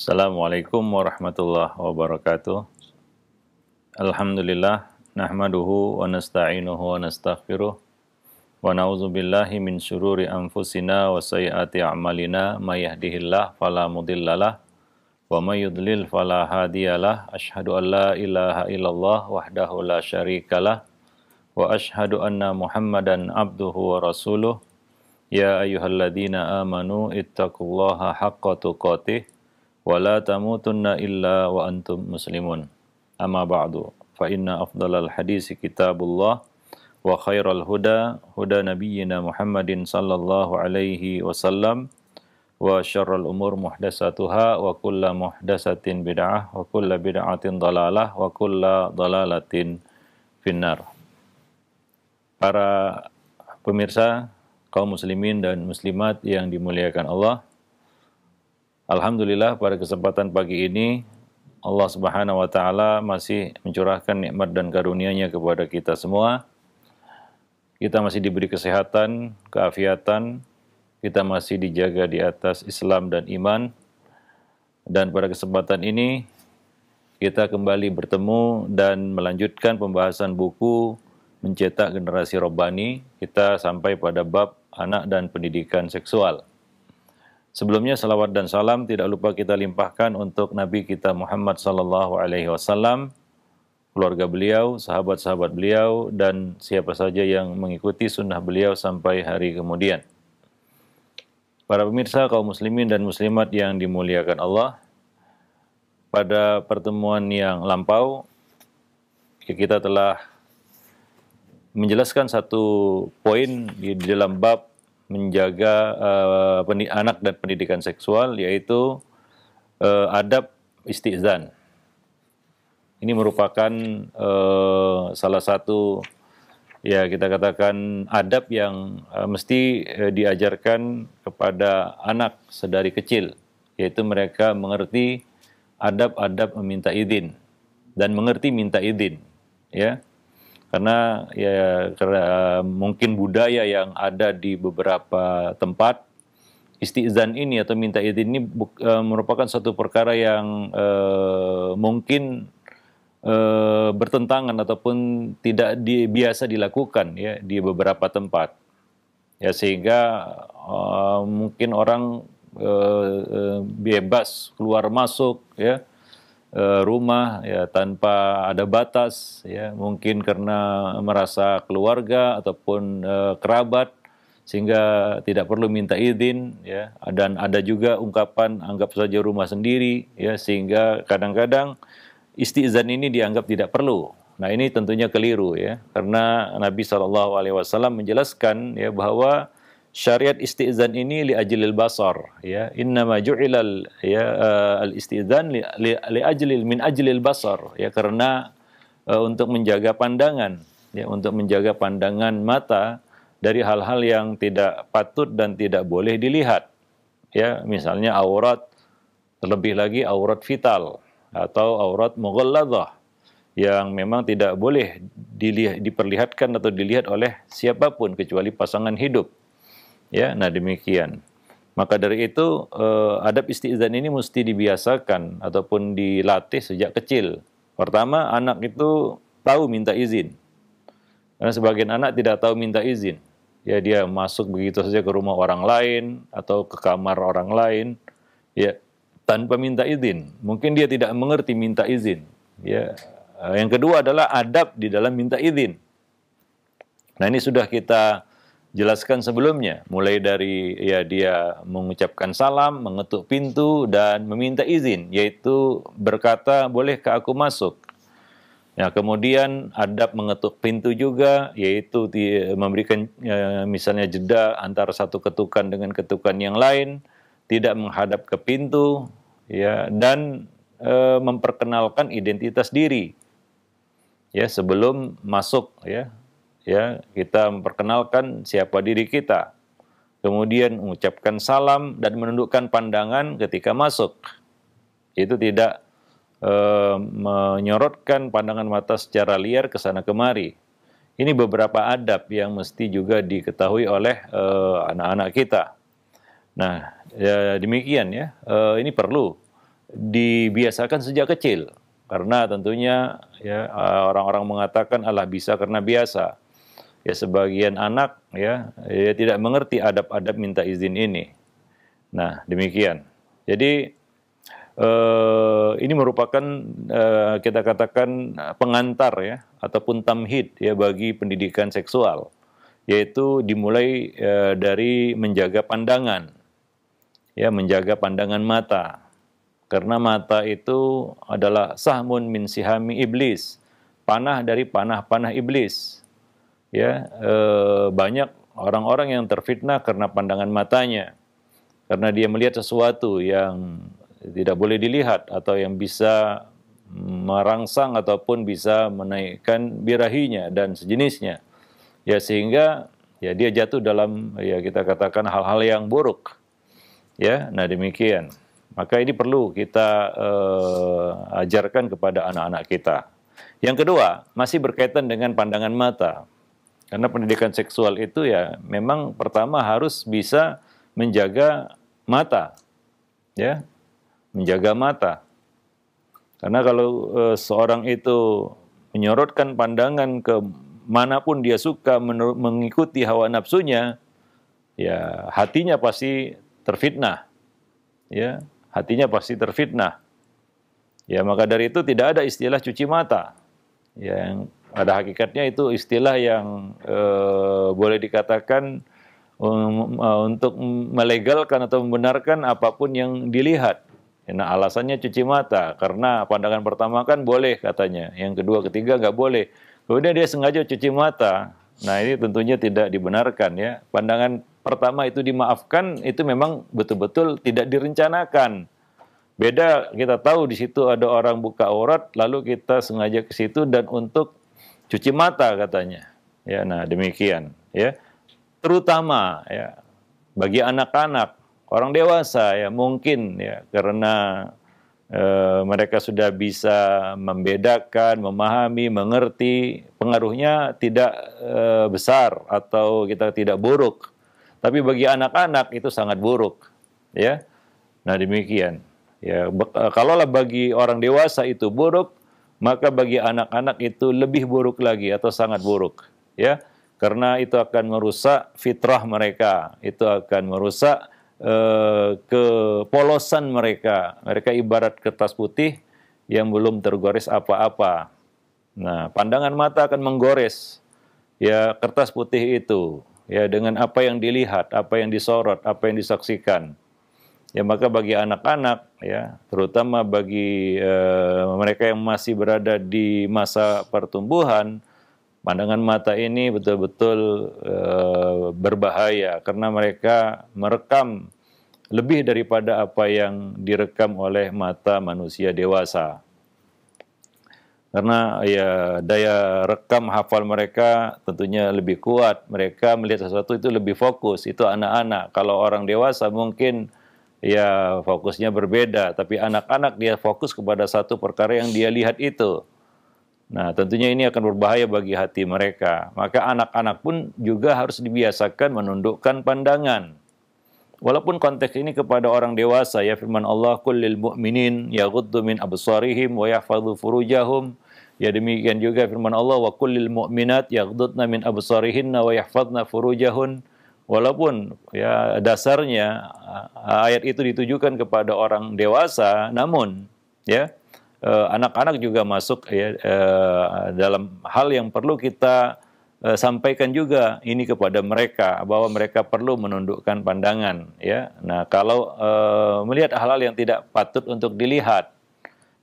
Assalamualaikum warahmatullahi wabarakatuh. Alhamdulillah nahmaduhu wa nasta'inuhu wa nastaghfiruh wa na'udzu billahi min syururi anfusina wa sayyiati a'malina may yahdihillahu fala mudhillalah wa may yudlil fala hadiyalah asyhadu an la ilaha illallah wahdahu la syarikalah wa asyhadu anna muhammadan abduhu wa rasuluh ya ayyuhalladzina amanu ittaqullaha haqqa tuqatih ولا تموتن إلا وأنتم مسلمون أما بعد فإن أفضل الحديث كتاب الله وخير الهدى هدى نبينا محمد صلى الله عليه وسلم وشر الأمور محدثاتها وكل محدثة بدعة وكل بدعة ضلالة وكل ضلالة في النار Para pemirsa, kaum muslimin dan muslimat yang dimuliakan Allah, Alhamdulillah pada kesempatan pagi ini Allah Subhanahu wa taala masih mencurahkan nikmat dan karunia-Nya kepada kita semua. Kita masih diberi kesehatan, keafiatan, kita masih dijaga di atas Islam dan iman. Dan pada kesempatan ini kita kembali bertemu dan melanjutkan pembahasan buku Mencetak Generasi Robani. Kita sampai pada bab anak dan pendidikan seksual. Sebelumnya salawat dan salam tidak lupa kita limpahkan untuk Nabi kita Muhammad sallallahu alaihi wasallam, keluarga beliau, sahabat-sahabat beliau dan siapa saja yang mengikuti sunnah beliau sampai hari kemudian. Para pemirsa kaum muslimin dan muslimat yang dimuliakan Allah, pada pertemuan yang lampau kita telah menjelaskan satu poin di dalam bab menjaga uh, anak dan pendidikan seksual yaitu uh, adab istizan. Ini merupakan uh, salah satu ya kita katakan adab yang uh, mesti uh, diajarkan kepada anak sedari kecil yaitu mereka mengerti adab-adab meminta izin dan mengerti minta izin ya karena ya karena mungkin budaya yang ada di beberapa tempat istizan ini atau minta izin ini buk, eh, merupakan suatu perkara yang e, mungkin e, bertentangan ataupun tidak di, biasa dilakukan ya di beberapa tempat ya sehingga e, mungkin orang e, bebas keluar masuk ya Eh, rumah ya tanpa ada batas ya mungkin karena merasa keluarga ataupun uh, kerabat sehingga tidak perlu minta izin ya dan ada juga ungkapan anggap saja rumah sendiri ya sehingga kadang-kadang istizan ini dianggap tidak perlu nah ini tentunya keliru ya karena Nabi saw menjelaskan ya bahwa syariat istizan ini li ajlil basar ya innama ju'ilal ya uh, al istizan li, li, li ajlil min ajlil basar ya karena uh, untuk menjaga pandangan ya untuk menjaga pandangan mata dari hal-hal yang tidak patut dan tidak boleh dilihat ya misalnya aurat terlebih lagi aurat vital atau aurat mughalladhah yang memang tidak boleh dilihat, diperlihatkan atau dilihat oleh siapapun kecuali pasangan hidup Ya, nah demikian. Maka dari itu eh, adab istizan ini mesti dibiasakan ataupun dilatih sejak kecil. Pertama, anak itu tahu minta izin. Karena sebagian anak tidak tahu minta izin. Ya dia masuk begitu saja ke rumah orang lain atau ke kamar orang lain ya tanpa minta izin. Mungkin dia tidak mengerti minta izin. Ya. Eh, yang kedua adalah adab di dalam minta izin. Nah, ini sudah kita jelaskan sebelumnya, mulai dari ya dia mengucapkan salam, mengetuk pintu dan meminta izin, yaitu berkata, "Bolehkah aku masuk?" Nah, kemudian adab mengetuk pintu juga, yaitu di, memberikan ya, misalnya jeda antara satu ketukan dengan ketukan yang lain, tidak menghadap ke pintu, ya, dan e, memperkenalkan identitas diri, ya, sebelum masuk, ya, ya kita memperkenalkan siapa diri kita kemudian mengucapkan salam dan menundukkan pandangan ketika masuk. Itu tidak e, menyorotkan pandangan mata secara liar ke sana kemari. Ini beberapa adab yang mesti juga diketahui oleh e, anak-anak kita. Nah, ya, demikian ya. E, ini perlu dibiasakan sejak kecil karena tentunya ya orang-orang mengatakan Allah bisa karena biasa ya sebagian anak ya, ya tidak mengerti adab-adab minta izin ini. Nah, demikian. Jadi eh, ini merupakan eh, kita katakan eh, pengantar ya ataupun tamhid ya bagi pendidikan seksual yaitu dimulai eh, dari menjaga pandangan. Ya, menjaga pandangan mata. Karena mata itu adalah sahmun min sihami iblis, panah dari panah-panah iblis ya e, banyak orang-orang yang terfitnah karena pandangan matanya karena dia melihat sesuatu yang tidak boleh dilihat atau yang bisa merangsang ataupun bisa menaikkan birahinya dan sejenisnya ya sehingga ya dia jatuh dalam ya kita katakan hal-hal yang buruk ya nah demikian maka ini perlu kita uh, ajarkan kepada anak-anak kita yang kedua masih berkaitan dengan pandangan mata karena pendidikan seksual itu ya memang pertama harus bisa menjaga mata. Ya. Menjaga mata. Karena kalau e, seorang itu menyorotkan pandangan ke manapun dia suka menurut, mengikuti hawa nafsunya, ya hatinya pasti terfitnah. Ya, hatinya pasti terfitnah. Ya, maka dari itu tidak ada istilah cuci mata. yang pada hakikatnya itu istilah yang eh, boleh dikatakan um, uh, untuk melegalkan atau membenarkan apapun yang dilihat. Nah alasannya cuci mata karena pandangan pertama kan boleh katanya, yang kedua ketiga nggak boleh. Kemudian dia sengaja cuci mata. Nah ini tentunya tidak dibenarkan ya. Pandangan pertama itu dimaafkan itu memang betul-betul tidak direncanakan. Beda kita tahu di situ ada orang buka aurat lalu kita sengaja ke situ dan untuk cuci mata katanya. Ya, nah demikian ya. Terutama ya bagi anak-anak, orang dewasa ya mungkin ya karena e, mereka sudah bisa membedakan, memahami, mengerti, pengaruhnya tidak e, besar atau kita tidak buruk. Tapi bagi anak-anak itu sangat buruk, ya. Nah, demikian. Ya, eh, kalaulah bagi orang dewasa itu buruk, maka bagi anak-anak itu lebih buruk lagi atau sangat buruk ya karena itu akan merusak fitrah mereka itu akan merusak eh, kepolosan mereka mereka ibarat kertas putih yang belum tergores apa-apa nah pandangan mata akan menggores ya kertas putih itu ya dengan apa yang dilihat apa yang disorot apa yang disaksikan Ya maka bagi anak-anak ya, terutama bagi eh, mereka yang masih berada di masa pertumbuhan, pandangan mata ini betul-betul eh, berbahaya karena mereka merekam lebih daripada apa yang direkam oleh mata manusia dewasa. Karena ya daya rekam hafal mereka tentunya lebih kuat. Mereka melihat sesuatu itu lebih fokus. Itu anak-anak. Kalau orang dewasa mungkin ya fokusnya berbeda, tapi anak-anak dia fokus kepada satu perkara yang dia lihat itu. Nah, tentunya ini akan berbahaya bagi hati mereka. Maka anak-anak pun juga harus dibiasakan menundukkan pandangan. Walaupun konteks ini kepada orang dewasa ya firman Allah kullil mu'minin yaghuddu min absarihim wa yahfadhu furujahum. Ya demikian juga firman Allah wa kullil mu'minat yaghuddna min absarihinna wa yahfadhna furujahun walaupun ya dasarnya ayat itu ditujukan kepada orang dewasa namun ya e, anak-anak juga masuk ya e, dalam hal yang perlu kita e, sampaikan juga ini kepada mereka bahwa mereka perlu menundukkan pandangan ya nah kalau melihat hal-hal yang tidak patut untuk dilihat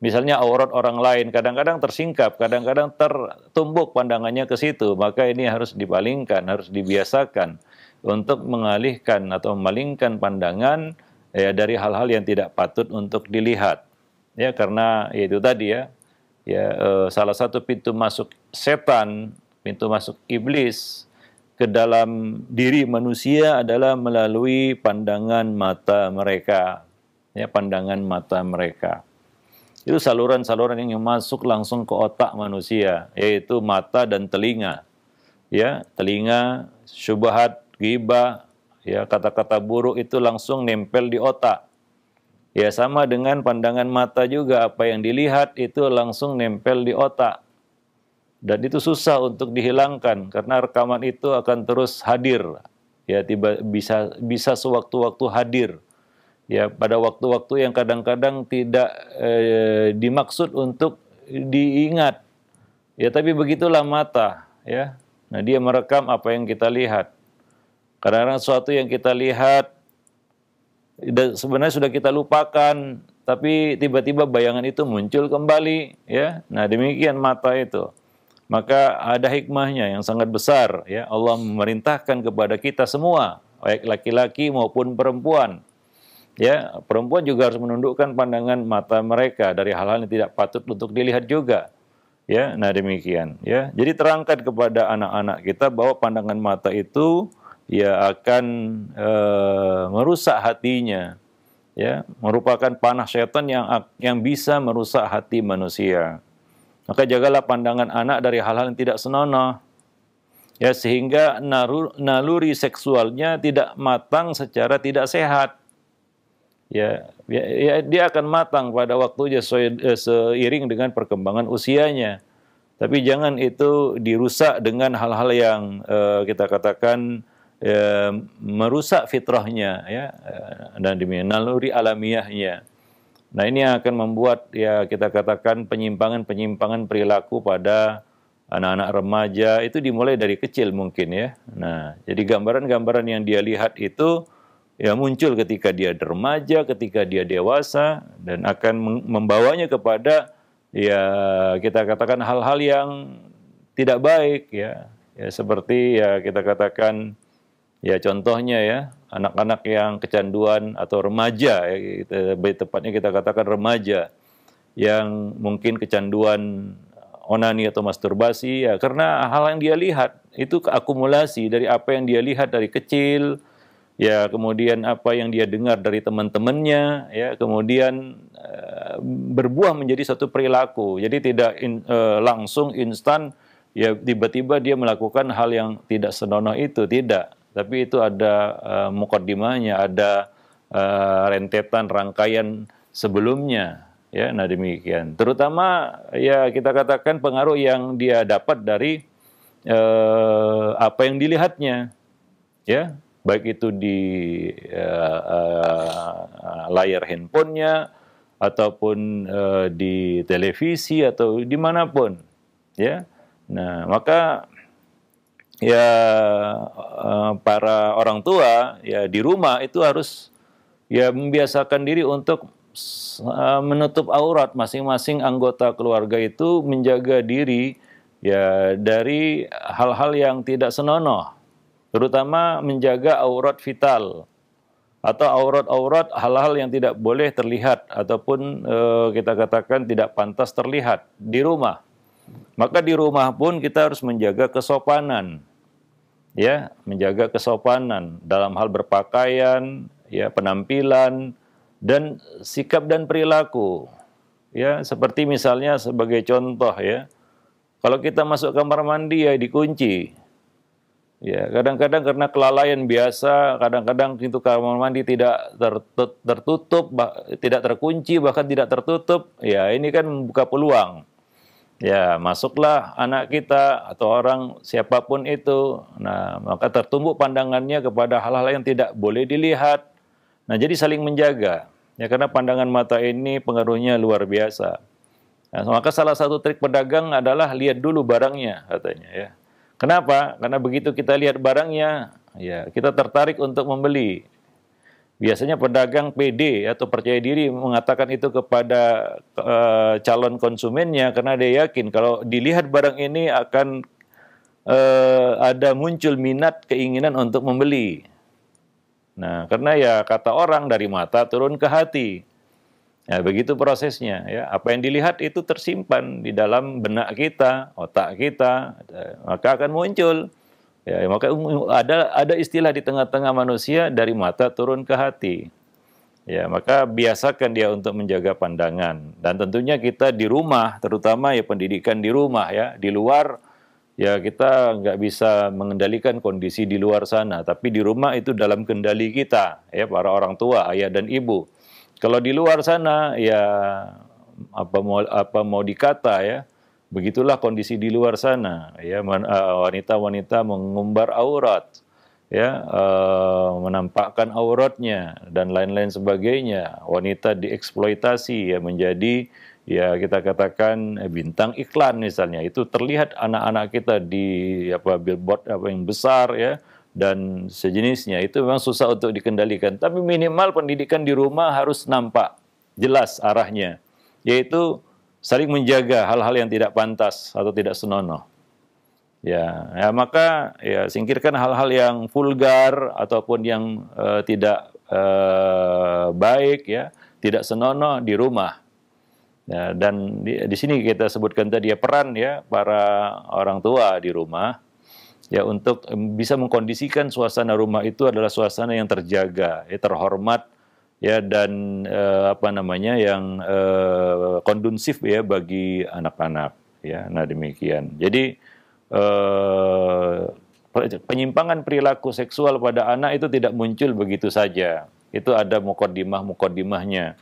misalnya aurat orang lain kadang-kadang tersingkap, kadang-kadang tertumbuk pandangannya ke situ, maka ini harus dipalingkan, harus dibiasakan untuk mengalihkan atau memalingkan pandangan ya dari hal-hal yang tidak patut untuk dilihat. Ya karena ya tadi ya. Ya e, salah satu pintu masuk setan, pintu masuk iblis ke dalam diri manusia adalah melalui pandangan mata mereka. Ya, pandangan mata mereka. Itu saluran-saluran yang masuk langsung ke otak manusia, yaitu mata dan telinga. Ya, telinga, syubhat, ghibah, ya kata-kata buruk itu langsung nempel di otak. Ya sama dengan pandangan mata juga apa yang dilihat itu langsung nempel di otak. Dan itu susah untuk dihilangkan karena rekaman itu akan terus hadir. Ya tiba bisa bisa sewaktu-waktu hadir. Ya pada waktu-waktu yang kadang-kadang tidak eh, dimaksud untuk diingat. Ya tapi begitulah mata ya. Nah dia merekam apa yang kita lihat. Kadang-kadang sesuatu yang kita lihat sebenarnya sudah kita lupakan, tapi tiba-tiba bayangan itu muncul kembali, ya. Nah, demikian mata itu. Maka ada hikmahnya yang sangat besar, ya. Allah memerintahkan kepada kita semua, baik laki-laki maupun perempuan. Ya, perempuan juga harus menundukkan pandangan mata mereka dari hal-hal yang tidak patut untuk dilihat juga. Ya, nah demikian, ya. Jadi terangkat kepada anak-anak kita bahwa pandangan mata itu ya akan uh, merusak hatinya ya merupakan panah setan yang yang bisa merusak hati manusia maka jagalah pandangan anak dari hal-hal yang tidak senonoh ya sehingga naluri seksualnya tidak matang secara tidak sehat ya, ya, ya dia akan matang pada waktunya eh, seiring dengan perkembangan usianya tapi jangan itu dirusak dengan hal-hal yang uh, kita katakan ya, merusak fitrahnya ya eh, dan demikian naluri alamiahnya. Nah ini yang akan membuat ya kita katakan penyimpangan-penyimpangan perilaku pada anak-anak remaja itu dimulai dari kecil mungkin ya. Nah jadi gambaran-gambaran yang dia lihat itu ya muncul ketika dia remaja, ketika dia dewasa dan akan membawanya kepada ya kita katakan hal-hal yang tidak baik ya. Ya seperti ya kita katakan Ya contohnya ya, anak-anak yang kecanduan atau remaja, ya, lebih tepatnya kita katakan remaja, yang mungkin kecanduan onani atau masturbasi, ya karena hal yang dia lihat itu akumulasi dari apa yang dia lihat dari kecil, ya kemudian apa yang dia dengar dari teman-temannya, ya kemudian e, berbuah menjadi satu perilaku. Jadi tidak in, e, langsung instan, ya tiba-tiba dia melakukan hal yang tidak senonoh itu, tidak tapi itu ada uh, mukaddimahnya, ada uh, rentetan rangkaian sebelumnya. Ya, nah demikian. Terutama ya kita katakan pengaruh yang dia dapat dari uh, apa yang dilihatnya. Ya, baik itu di uh, uh, layar handphonenya ataupun uh, di televisi atau dimanapun ya nah maka ya eh, para orang tua ya di rumah itu harus ya membiasakan diri untuk eh, menutup aurat masing-masing anggota keluarga itu menjaga diri ya dari hal-hal yang tidak senonoh terutama menjaga aurat vital atau aurat-aurat hal-hal yang tidak boleh terlihat ataupun eh, kita katakan tidak pantas terlihat di rumah maka di rumah pun kita harus menjaga kesopanan. Ya, menjaga kesopanan dalam hal berpakaian, ya, penampilan dan sikap dan perilaku. Ya, seperti misalnya sebagai contoh ya. Kalau kita masuk kamar mandi ya dikunci. Ya, kadang-kadang karena kelalaian biasa, kadang-kadang pintu kamar mandi tidak tertutup, tidak terkunci, bahkan tidak tertutup. Ya, ini kan membuka peluang ya masuklah anak kita atau orang siapapun itu. Nah, maka tertumbuk pandangannya kepada hal-hal yang tidak boleh dilihat. Nah, jadi saling menjaga. Ya karena pandangan mata ini pengaruhnya luar biasa. Nah, maka salah satu trik pedagang adalah lihat dulu barangnya katanya ya. Kenapa? Karena begitu kita lihat barangnya, ya kita tertarik untuk membeli. Biasanya pedagang PD atau percaya diri mengatakan itu kepada uh, calon konsumennya karena dia yakin kalau dilihat barang ini akan uh, ada muncul minat keinginan untuk membeli. Nah, karena ya kata orang dari mata turun ke hati. Ya, begitu prosesnya ya. Apa yang dilihat itu tersimpan di dalam benak kita, otak kita, eh, maka akan muncul. Ya, ya, maka um, um, ada ada istilah di tengah-tengah manusia dari mata turun ke hati. Ya, maka biasakan dia untuk menjaga pandangan dan tentunya kita di rumah, terutama ya pendidikan di rumah ya, di luar ya kita nggak bisa mengendalikan kondisi di luar sana, tapi di rumah itu dalam kendali kita ya para orang tua, ayah dan ibu. Kalau di luar sana ya apa mau apa mau dikata ya, Begitulah kondisi di luar sana, ya eh, wanita-wanita mengumbar aurat, ya eh, menampakkan auratnya dan lain-lain sebagainya. Wanita dieksploitasi ya menjadi ya kita katakan eh, bintang iklan misalnya. Itu terlihat anak-anak kita di apa billboard apa yang besar ya dan sejenisnya itu memang susah untuk dikendalikan. Tapi minimal pendidikan di rumah harus nampak jelas arahnya, yaitu saling menjaga hal-hal yang tidak pantas atau tidak senonoh. Ya, ya maka ya singkirkan hal-hal yang vulgar ataupun yang uh, tidak uh, baik ya, tidak senonoh di rumah. Ya, dan di, di sini kita sebutkan tadi ya peran ya para orang tua di rumah ya untuk bisa mengkondisikan suasana rumah itu adalah suasana yang terjaga, ya, terhormat ya dan uh, apa namanya yang uh, kondusif ya bagi anak-anak ya nah demikian jadi uh, penyimpangan perilaku seksual pada anak itu tidak muncul begitu saja itu ada mukodimah mukodimahnya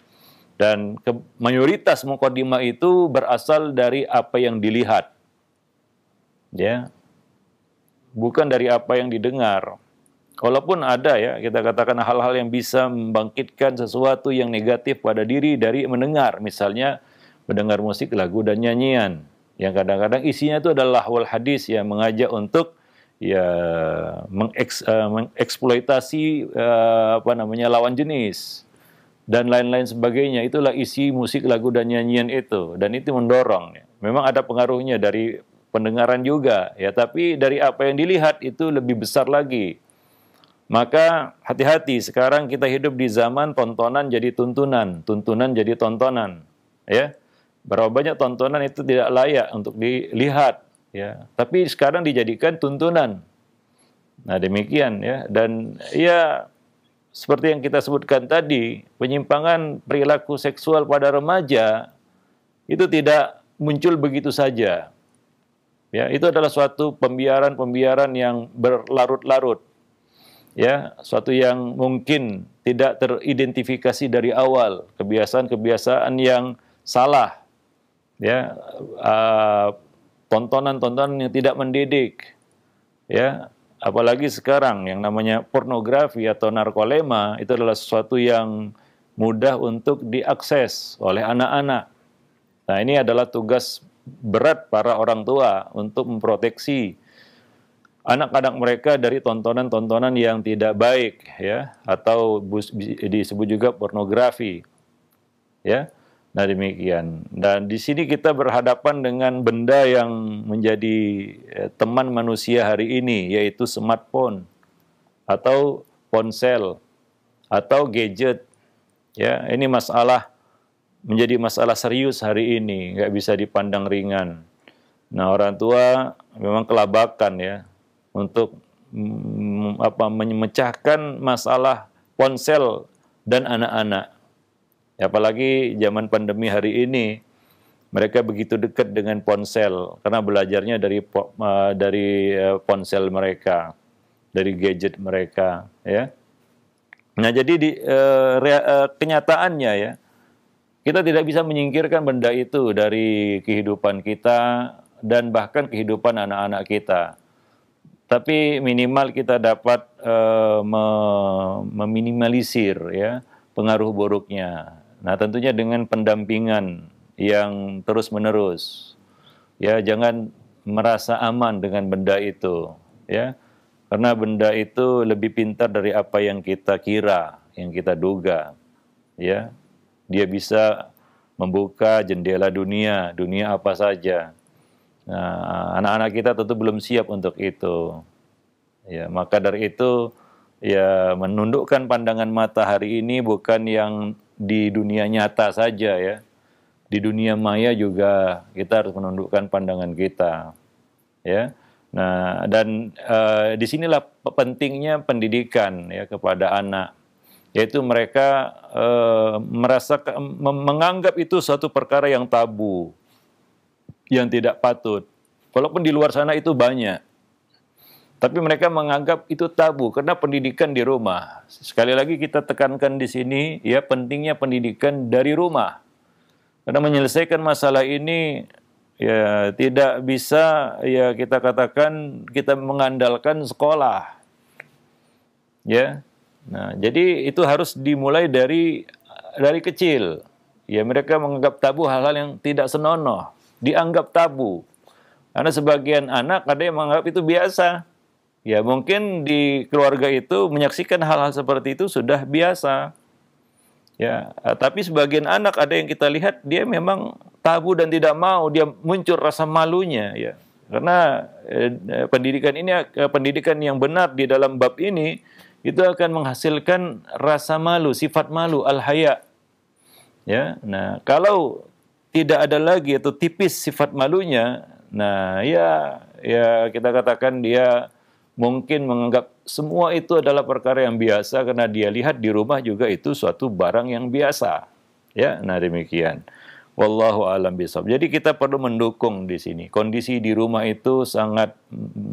dan ke, mayoritas mukodimah itu berasal dari apa yang dilihat ya bukan dari apa yang didengar Walaupun ada ya, kita katakan hal-hal yang bisa membangkitkan sesuatu yang negatif pada diri dari mendengar. Misalnya mendengar musik, lagu, dan nyanyian. Yang kadang-kadang isinya itu adalah wal hadis yang mengajak untuk ya mengeks, uh, mengeksploitasi uh, apa namanya lawan jenis dan lain-lain sebagainya itulah isi musik lagu dan nyanyian itu dan itu mendorong memang ada pengaruhnya dari pendengaran juga ya tapi dari apa yang dilihat itu lebih besar lagi maka hati-hati sekarang kita hidup di zaman tontonan jadi tuntunan, tuntunan jadi tontonan, ya. Berapa banyak tontonan itu tidak layak untuk dilihat, ya. Tapi sekarang dijadikan tuntunan. Nah, demikian ya dan ya seperti yang kita sebutkan tadi, penyimpangan perilaku seksual pada remaja itu tidak muncul begitu saja. Ya, itu adalah suatu pembiaran-pembiaran yang berlarut-larut ya suatu yang mungkin tidak teridentifikasi dari awal kebiasaan-kebiasaan yang salah ya eh, tontonan-tontonan uh, yang tidak mendidik ya apalagi sekarang yang namanya pornografi atau narkolema itu adalah sesuatu yang mudah untuk diakses oleh anak-anak nah ini adalah tugas berat para orang tua untuk memproteksi anak-anak mereka dari tontonan-tontonan yang tidak baik ya atau disebut juga pornografi ya nah demikian dan di sini kita berhadapan dengan benda yang menjadi e, teman manusia hari ini yaitu smartphone atau ponsel atau gadget ya ini masalah menjadi masalah serius hari ini nggak bisa dipandang ringan nah orang tua memang kelabakan ya untuk mm, apa memecahkan masalah ponsel dan anak-anak. Apalagi zaman pandemi hari ini mereka begitu dekat dengan ponsel karena belajarnya dari dari eh, ponsel mereka, dari gadget mereka, ya. Nah, jadi di eh, eh, kenyataannya ya kita tidak bisa menyingkirkan benda itu dari kehidupan kita dan bahkan kehidupan anak-anak kita tapi minimal kita dapat uh, me meminimalisir ya pengaruh buruknya. Nah, tentunya dengan pendampingan yang terus-menerus. Ya, jangan merasa aman dengan benda itu, ya. Karena benda itu lebih pintar dari apa yang kita kira, yang kita duga. Ya. Dia bisa membuka jendela dunia, dunia apa saja Nah, anak-anak kita tentu belum siap untuk itu. Ya, maka dari itu ya menundukkan pandangan mata hari ini bukan yang di dunia nyata saja ya. Di dunia maya juga kita harus menundukkan pandangan kita. Ya. Nah, dan e, eh, disinilah pentingnya pendidikan ya kepada anak, yaitu mereka e, merasa menganggap itu suatu perkara yang tabu, yang tidak patut. Walaupun di luar sana itu banyak. Tapi mereka menganggap itu tabu karena pendidikan di rumah. Sekali lagi kita tekankan di sini ya pentingnya pendidikan dari rumah. Karena menyelesaikan masalah ini ya tidak bisa ya kita katakan kita mengandalkan sekolah. Ya. Nah, jadi itu harus dimulai dari dari kecil. Ya mereka menganggap tabu hal-hal yang tidak senonoh dianggap tabu. Karena sebagian anak ada yang menganggap itu biasa. Ya mungkin di keluarga itu menyaksikan hal-hal seperti itu sudah biasa. Ya, tapi sebagian anak ada yang kita lihat dia memang tabu dan tidak mau, dia muncul rasa malunya ya. Karena eh, eh pendidikan ini eh, pendidikan yang benar di dalam bab ini itu akan menghasilkan rasa malu, sifat malu, al-haya. Ya. Nah, kalau tidak ada lagi atau tipis sifat malunya. Nah, ya ya kita katakan dia mungkin menganggap semua itu adalah perkara yang biasa karena dia lihat di rumah juga itu suatu barang yang biasa. Ya, nah demikian. Wallahu alam bisawab. Jadi kita perlu mendukung di sini. Kondisi di rumah itu sangat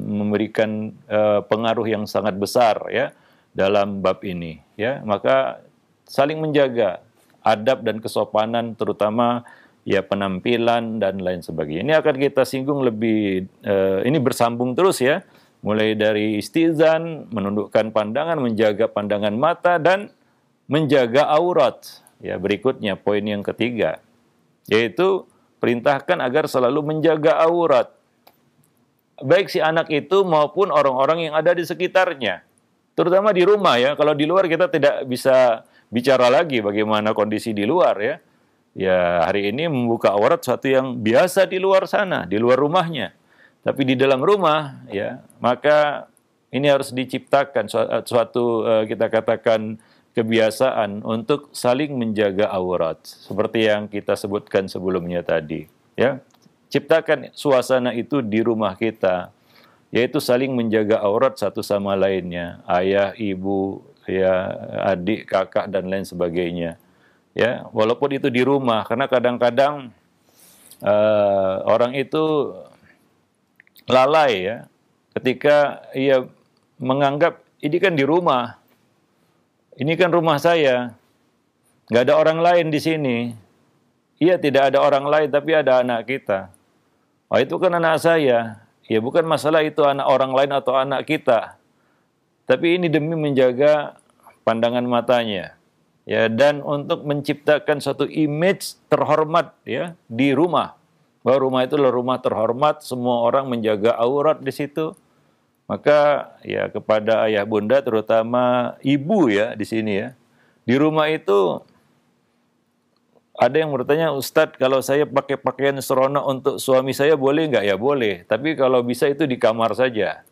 memberikan uh, pengaruh yang sangat besar ya dalam bab ini ya. Maka saling menjaga adab dan kesopanan terutama ya penampilan dan lain sebagainya. Ini akan kita singgung lebih uh, ini bersambung terus ya, mulai dari istizan, menundukkan pandangan, menjaga pandangan mata dan menjaga aurat. Ya, berikutnya poin yang ketiga yaitu perintahkan agar selalu menjaga aurat. Baik si anak itu maupun orang-orang yang ada di sekitarnya. Terutama di rumah ya, kalau di luar kita tidak bisa bicara lagi bagaimana kondisi di luar ya ya hari ini membuka aurat suatu yang biasa di luar sana, di luar rumahnya. Tapi di dalam rumah ya, maka ini harus diciptakan suatu eh, kita katakan kebiasaan untuk saling menjaga aurat seperti yang kita sebutkan sebelumnya tadi ya. Ciptakan suasana itu di rumah kita yaitu saling menjaga aurat satu sama lainnya, ayah, ibu, ya adik, kakak dan lain sebagainya ya walaupun itu di rumah karena kadang-kadang uh, orang itu lalai ya ketika ia menganggap ini kan di rumah ini kan rumah saya nggak ada orang lain di sini iya tidak ada orang lain tapi ada anak kita oh itu kan anak saya ya bukan masalah itu anak orang lain atau anak kita tapi ini demi menjaga pandangan matanya ya dan untuk menciptakan suatu image terhormat ya di rumah bahwa rumah itu adalah rumah terhormat semua orang menjaga aurat di situ maka ya kepada ayah bunda terutama ibu ya di sini ya di rumah itu ada yang bertanya Ustadz kalau saya pakai pakaian serona untuk suami saya boleh nggak ya boleh tapi kalau bisa itu di kamar saja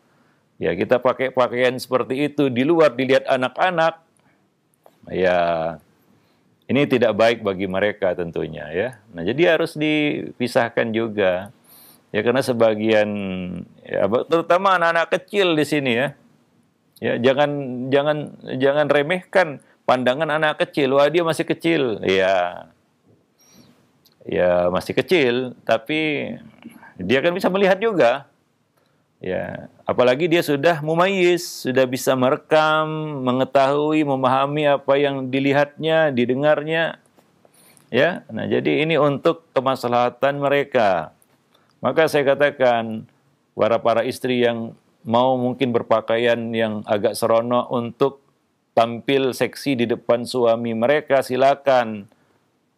ya kita pakai pakaian seperti itu di luar dilihat anak-anak ya ini tidak baik bagi mereka tentunya ya. Nah, jadi harus dipisahkan juga. Ya karena sebagian ya terutama anak-anak kecil di sini ya. Ya, jangan jangan jangan remehkan pandangan anak kecil. Wah, dia masih kecil. Ya. Ya, masih kecil, tapi dia kan bisa melihat juga. Ya, apalagi dia sudah mumayis, sudah bisa merekam, mengetahui, memahami apa yang dilihatnya, didengarnya. Ya, nah jadi ini untuk kemaslahatan mereka. Maka saya katakan para para istri yang mau mungkin berpakaian yang agak serono untuk tampil seksi di depan suami mereka silakan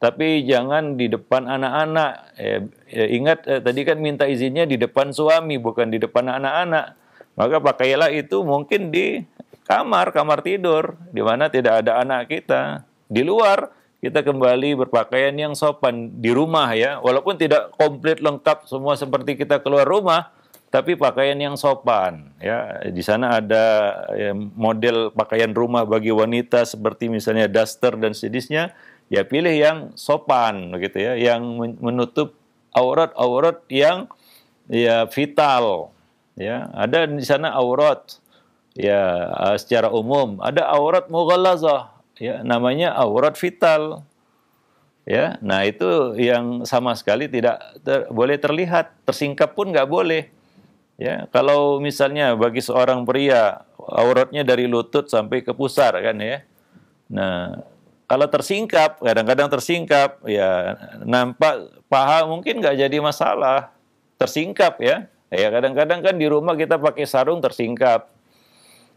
tapi jangan di depan anak-anak. Eh, eh, ingat eh, tadi kan minta izinnya di depan suami, bukan di depan anak-anak. Maka pakailah itu mungkin di kamar, kamar tidur, di mana tidak ada anak kita. Di luar kita kembali berpakaian yang sopan di rumah ya, walaupun tidak komplit lengkap semua seperti kita keluar rumah, tapi pakaian yang sopan ya. Di sana ada eh, model pakaian rumah bagi wanita seperti misalnya daster dan sedisnya ya pilih yang sopan begitu ya, yang menutup aurat-aurat yang ya vital. Ya, ada di sana aurat ya secara umum, ada aurat mughallazah ya namanya aurat vital. Ya, nah itu yang sama sekali tidak ter, boleh terlihat, tersingkap pun nggak boleh. Ya, kalau misalnya bagi seorang pria auratnya dari lutut sampai ke pusar kan ya. Nah, kalau tersingkap, kadang-kadang tersingkap, ya nampak paha mungkin nggak jadi masalah. Tersingkap ya. Ya kadang-kadang kan di rumah kita pakai sarung tersingkap.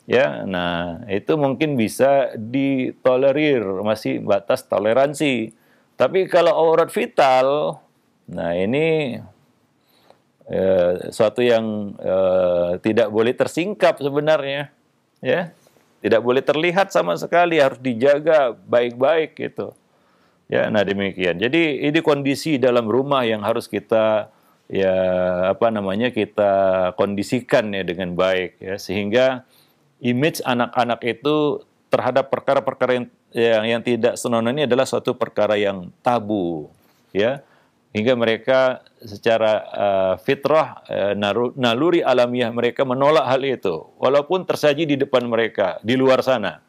Ya, nah itu mungkin bisa ditolerir, masih batas toleransi. Tapi kalau aurat vital, nah ini eh, suatu yang eh, tidak boleh tersingkap sebenarnya, ya. Tidak boleh terlihat sama sekali, harus dijaga baik-baik gitu. Ya, nah demikian. Jadi ini kondisi dalam rumah yang harus kita ya apa namanya kita kondisikan ya dengan baik ya sehingga image anak-anak itu terhadap perkara-perkara yang, yang yang tidak ini adalah suatu perkara yang tabu ya hingga mereka secara uh, fitrah uh, naluri alamiah mereka menolak hal itu walaupun tersaji di depan mereka di luar sana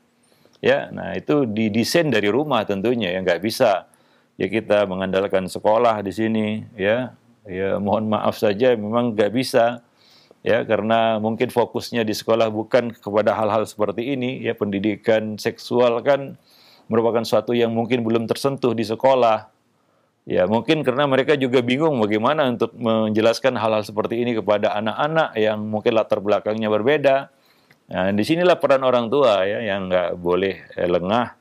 ya nah itu didesain dari rumah tentunya ya nggak bisa ya kita mengandalkan sekolah di sini ya ya mohon maaf saja memang nggak bisa ya karena mungkin fokusnya di sekolah bukan kepada hal-hal seperti ini ya pendidikan seksual kan merupakan suatu yang mungkin belum tersentuh di sekolah Ya, mungkin karena mereka juga bingung bagaimana untuk menjelaskan hal-hal seperti ini kepada anak-anak yang mungkin latar belakangnya berbeda. Nah, disinilah peran orang tua ya yang nggak boleh eh, lengah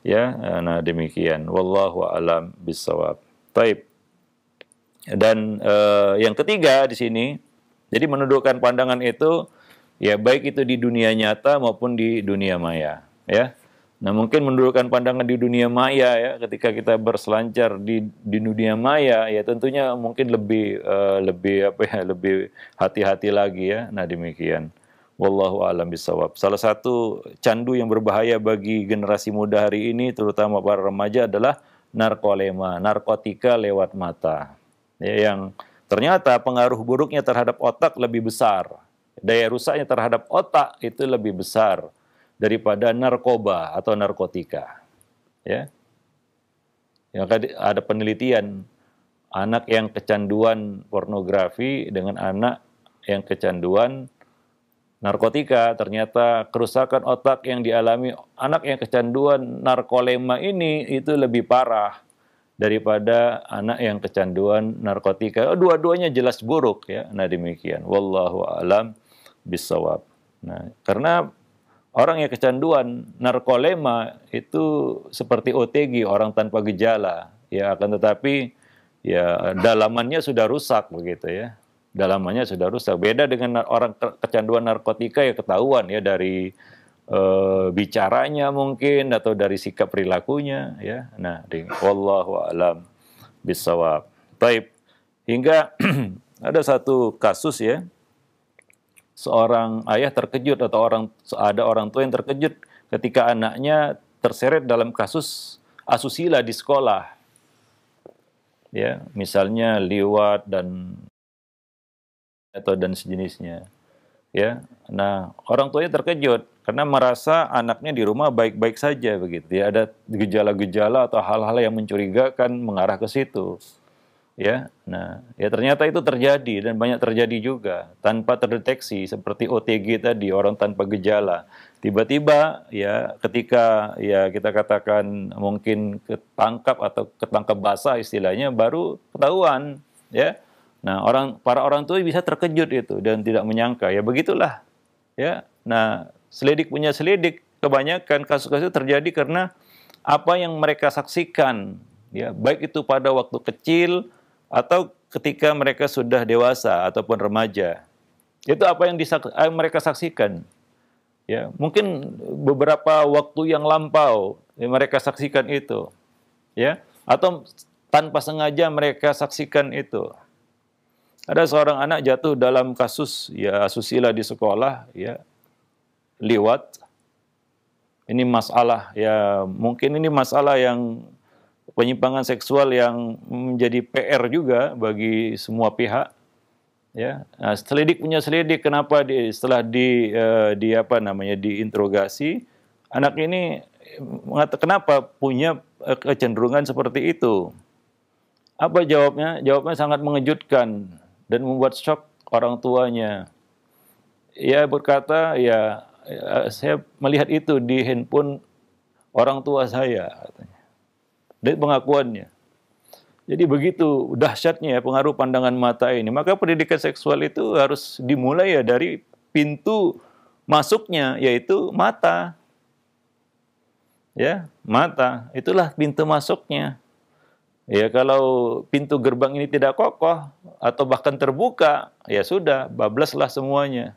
ya. Eh, nah, demikian. Wallahu alam bisawab. Taib. Dan eh, yang ketiga di sini, jadi menundukkan pandangan itu ya baik itu di dunia nyata maupun di dunia maya, ya. Nah mungkin mendudukkan pandangan di dunia maya ya, ketika kita berselancar di, di dunia maya ya tentunya mungkin lebih uh, lebih apa ya lebih hati-hati lagi ya. Nah demikian. Wallahu a'lam bisawab. Salah satu candu yang berbahaya bagi generasi muda hari ini, terutama para remaja adalah narkolema, narkotika lewat mata. Ya, yang ternyata pengaruh buruknya terhadap otak lebih besar. Daya rusaknya terhadap otak itu lebih besar daripada narkoba atau narkotika. Ya. Ya, ada penelitian anak yang kecanduan pornografi dengan anak yang kecanduan narkotika ternyata kerusakan otak yang dialami anak yang kecanduan narkolema ini itu lebih parah daripada anak yang kecanduan narkotika. Oh, dua-duanya jelas buruk ya. Nah demikian. Wallahu alam bisawab. Nah, karena Orang yang kecanduan narkolema itu seperti OTG, orang tanpa gejala. Ya akan tetapi ya dalamannya sudah rusak begitu ya. Dalamannya sudah rusak. Beda dengan orang kecanduan narkotika ya ketahuan ya dari e, bicaranya mungkin atau dari sikap perilakunya ya. Nah, di wallahu alam bisawab. Baik. Hingga ada satu kasus ya seorang ayah terkejut atau orang ada orang tua yang terkejut ketika anaknya terseret dalam kasus asusila di sekolah. Ya, misalnya liwat dan atau dan sejenisnya. Ya. Nah, orang tuanya terkejut karena merasa anaknya di rumah baik-baik saja begitu ya. Ada gejala-gejala atau hal-hal yang mencurigakan mengarah ke situ ya. Nah, ya ternyata itu terjadi dan banyak terjadi juga tanpa terdeteksi seperti OTG tadi orang tanpa gejala. Tiba-tiba ya ketika ya kita katakan mungkin ketangkap atau ketangkap basah istilahnya baru ketahuan ya. Nah, orang para orang tua bisa terkejut itu dan tidak menyangka. Ya begitulah. Ya. Nah, selidik punya selidik kebanyakan kasus-kasus terjadi karena apa yang mereka saksikan ya, baik itu pada waktu kecil atau ketika mereka sudah dewasa ataupun remaja. Itu apa yang disak eh, mereka saksikan. Ya, mungkin beberapa waktu yang lampau ya, mereka saksikan itu. Ya, atau tanpa sengaja mereka saksikan itu. Ada seorang anak jatuh dalam kasus ya asusila di sekolah ya liwat. Ini masalah ya mungkin ini masalah yang penyimpangan seksual yang menjadi PR juga bagi semua pihak ya nah, selidik punya selidik kenapa di, setelah di uh, di apa namanya diinterogasi anak ini mengatakan kenapa punya eh, kecenderungan seperti itu apa jawabnya jawabnya sangat mengejutkan dan membuat shock orang tuanya ya berkata ya eh, saya melihat itu di handphone orang tua saya dari pengakuannya. Jadi begitu dahsyatnya ya pengaruh pandangan mata ini. Maka pendidikan seksual itu harus dimulai ya dari pintu masuknya yaitu mata. Ya, mata. Itulah pintu masuknya. Ya, kalau pintu gerbang ini tidak kokoh atau bahkan terbuka, ya sudah bablaslah semuanya.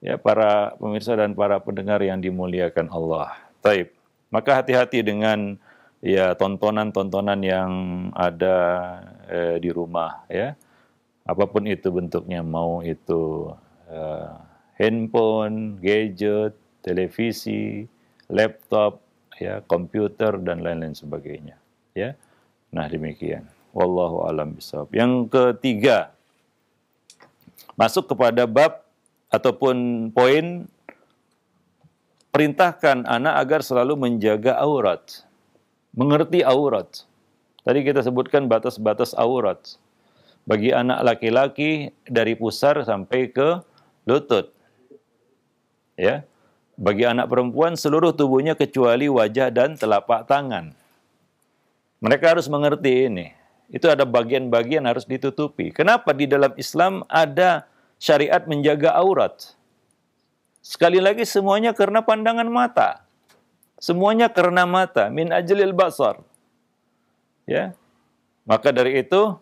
Ya, para pemirsa dan para pendengar yang dimuliakan Allah. Taib. Maka hati-hati dengan ya tontonan-tontonan yang ada eh, di rumah ya. Apapun itu bentuknya mau itu eh, handphone, gadget, televisi, laptop, ya, komputer dan lain-lain sebagainya, ya. Nah, demikian. Wallahu alam bisawab. Yang ketiga, masuk kepada bab ataupun poin perintahkan anak agar selalu menjaga aurat mengerti aurat. Tadi kita sebutkan batas-batas aurat. Bagi anak laki-laki dari pusar sampai ke lutut. Ya. Bagi anak perempuan seluruh tubuhnya kecuali wajah dan telapak tangan. Mereka harus mengerti ini. Itu ada bagian-bagian harus ditutupi. Kenapa di dalam Islam ada syariat menjaga aurat? Sekali lagi semuanya karena pandangan mata. Semuanya karena mata, min ajlil basar. Ya. Maka dari itu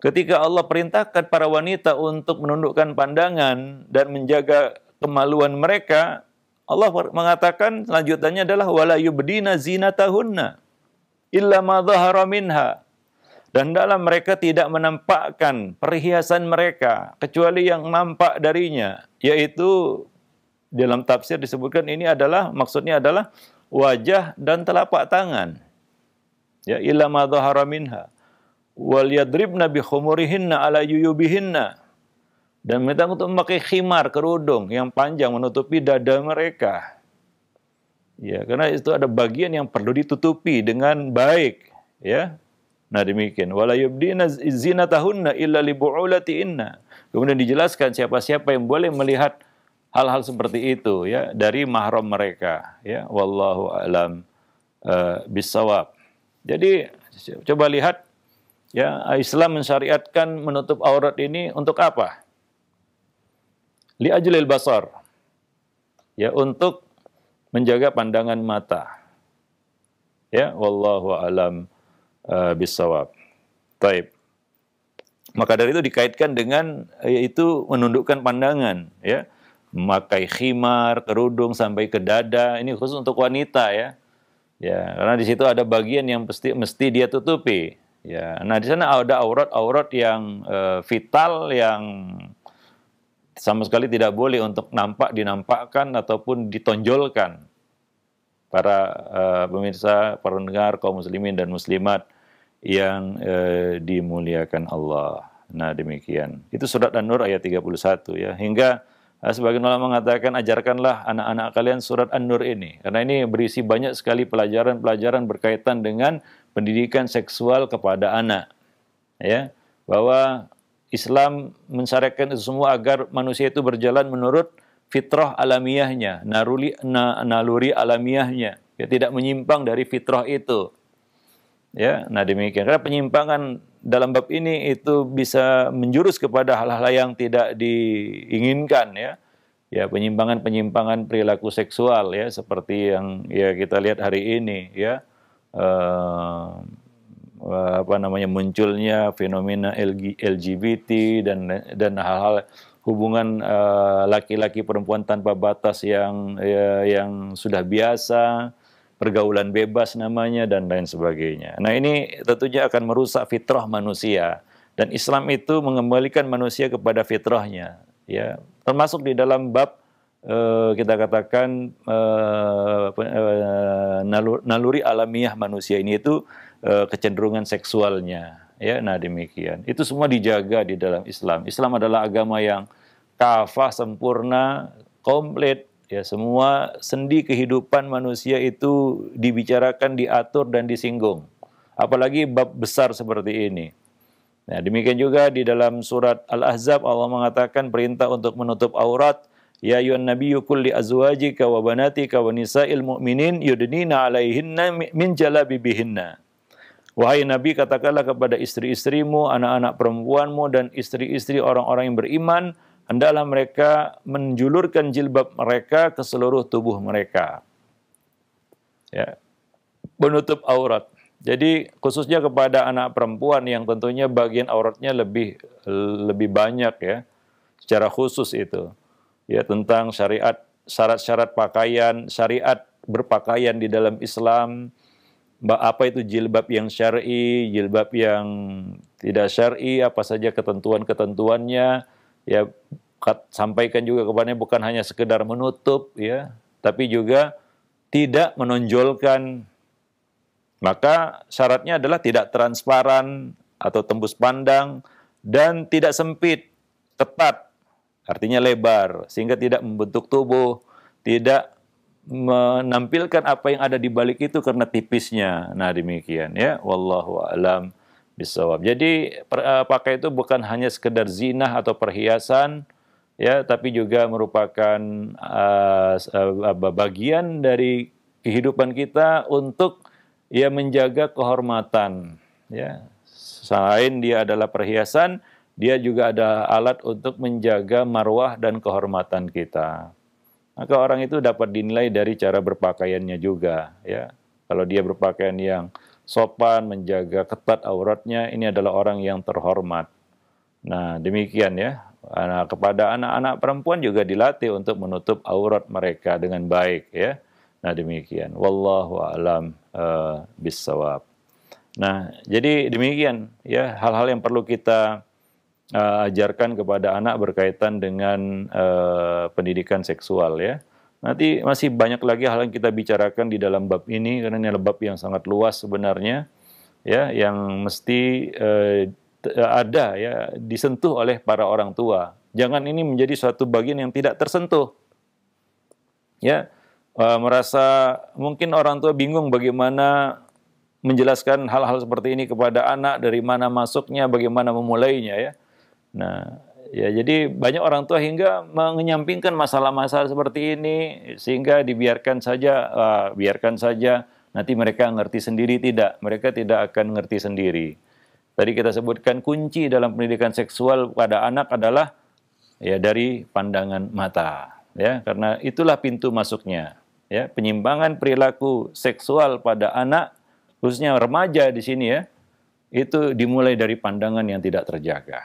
ketika Allah perintahkan para wanita untuk menundukkan pandangan dan menjaga kemaluan mereka, Allah mengatakan selanjutnya adalah wala yubdina zinatahunna illa ma dhahara minha. Dan dalam mereka tidak menampakkan perhiasan mereka kecuali yang nampak darinya, yaitu dalam tafsir disebutkan ini adalah maksudnya adalah wajah dan telapak tangan. Ya illa ma dhahara minha wal yadribna bi khumurihinna ala yuyubihinna dan minta untuk memakai khimar kerudung yang panjang menutupi dada mereka. Ya, karena itu ada bagian yang perlu ditutupi dengan baik, ya. Nah, demikian. Wala yubdina zinatahunna illa libu'ulatiinna. Kemudian dijelaskan siapa-siapa yang boleh melihat hal-hal seperti itu ya dari mahram mereka ya wallahu alam uh, eh, bisawab. Jadi coba lihat ya Islam mensyariatkan menutup aurat ini untuk apa? Li ajlil basar. Ya untuk menjaga pandangan mata. Ya wallahu alam uh, eh, bisawab. Taib. Maka dari itu dikaitkan dengan yaitu menundukkan pandangan ya memakai khimar, kerudung sampai ke dada. Ini khusus untuk wanita ya. Ya, karena di situ ada bagian yang mesti mesti dia tutupi. Ya, nah di sana ada aurat-aurat yang uh, vital yang sama sekali tidak boleh untuk nampak dinampakkan ataupun ditonjolkan. Para uh, pemirsa, para pendengar kaum muslimin dan muslimat yang uh, dimuliakan Allah. Nah, demikian. Itu surat An-Nur ayat 31 ya. Hingga Eh, sebagian ulama mengatakan ajarkanlah anak-anak kalian surat An-Nur ini karena ini berisi banyak sekali pelajaran-pelajaran berkaitan dengan pendidikan seksual kepada anak. Ya, bahwa Islam mensyaratkan itu semua agar manusia itu berjalan menurut fitrah alamiahnya, naruli, na, naluri alamiahnya, ya, tidak menyimpang dari fitrah itu. Ya, nah demikian. Karena penyimpangan dalam bab ini itu bisa menjurus kepada hal-hal yang tidak diinginkan ya. Ya, penyimpangan-penyimpangan perilaku seksual ya seperti yang ya kita lihat hari ini ya. Uh, apa namanya munculnya fenomena LGBT dan dan hal-hal hubungan laki-laki uh, perempuan tanpa batas yang ya, yang sudah biasa pergaulan bebas namanya dan lain sebagainya. Nah ini tentunya akan merusak fitrah manusia dan Islam itu mengembalikan manusia kepada fitrahnya. Ya termasuk di dalam bab eh, kita katakan eh, eh naluri alamiah manusia ini itu eh, kecenderungan seksualnya. Ya, nah demikian. Itu semua dijaga di dalam Islam. Islam adalah agama yang kafah sempurna, komplit, Ya, semua sendi kehidupan manusia itu dibicarakan, diatur dan disinggung. Apalagi bab besar seperti ini. Nah, demikian juga di dalam surat Al-Ahzab Allah mengatakan perintah untuk menutup aurat Ya ayuhan nabiyyu qul li azwajika wa banatika wa nisa'il mu'minin yudnina 'alaihinna min jalabibihinna. Wahai Nabi, katakanlah kepada istri-istrimu, anak-anak perempuanmu, dan istri-istri orang-orang yang beriman, hendaklah mereka menjulurkan jilbab mereka ke seluruh tubuh mereka. Ya. Menutup aurat. Jadi khususnya kepada anak perempuan yang tentunya bagian auratnya lebih lebih banyak ya secara khusus itu. Ya tentang syariat syarat-syarat pakaian, syariat berpakaian di dalam Islam, apa itu jilbab yang syar'i, jilbab yang tidak syar'i, apa saja ketentuan-ketentuannya, ya sampaikan juga kepadanya bukan hanya sekedar menutup ya, tapi juga tidak menonjolkan. Maka syaratnya adalah tidak transparan atau tembus pandang dan tidak sempit, ketat. Artinya lebar sehingga tidak membentuk tubuh, tidak menampilkan apa yang ada di balik itu karena tipisnya. Nah, demikian ya. Wallahu alam bisawab. Jadi eh, pakai itu bukan hanya sekedar zinah atau perhiasan, ya tapi juga merupakan uh, bagian dari kehidupan kita untuk ya menjaga kehormatan ya selain dia adalah perhiasan dia juga ada alat untuk menjaga marwah dan kehormatan kita maka orang itu dapat dinilai dari cara berpakaiannya juga ya kalau dia berpakaian yang sopan menjaga ketat auratnya ini adalah orang yang terhormat nah demikian ya Nah, kepada anak-anak perempuan juga dilatih untuk menutup aurat mereka dengan baik ya. Nah, demikian. Wallahu alam uh, eh, bisawab. Nah, jadi demikian ya hal-hal yang perlu kita uh, ajarkan kepada anak berkaitan dengan uh, pendidikan seksual ya. Nanti masih banyak lagi hal yang kita bicarakan di dalam bab ini karena ini adalah bab yang sangat luas sebenarnya ya yang mesti uh, Eh, ada ya disentuh oleh para orang tua. Jangan ini menjadi suatu bagian yang tidak tersentuh. Ya, eh, merasa mungkin orang tua bingung bagaimana menjelaskan hal-hal seperti ini kepada anak dari mana masuknya, bagaimana memulainya ya. Nah, ya jadi banyak orang tua hingga menyampingkan masalah-masalah seperti ini sehingga dibiarkan saja, uh, biarkan saja nanti mereka ngerti sendiri tidak, mereka tidak akan ngerti sendiri. Tadi kita sebutkan kunci dalam pendidikan seksual pada anak adalah ya dari pandangan mata, ya karena itulah pintu masuknya. Ya, penyimpangan perilaku seksual pada anak khususnya remaja di sini ya itu dimulai dari pandangan yang tidak terjaga.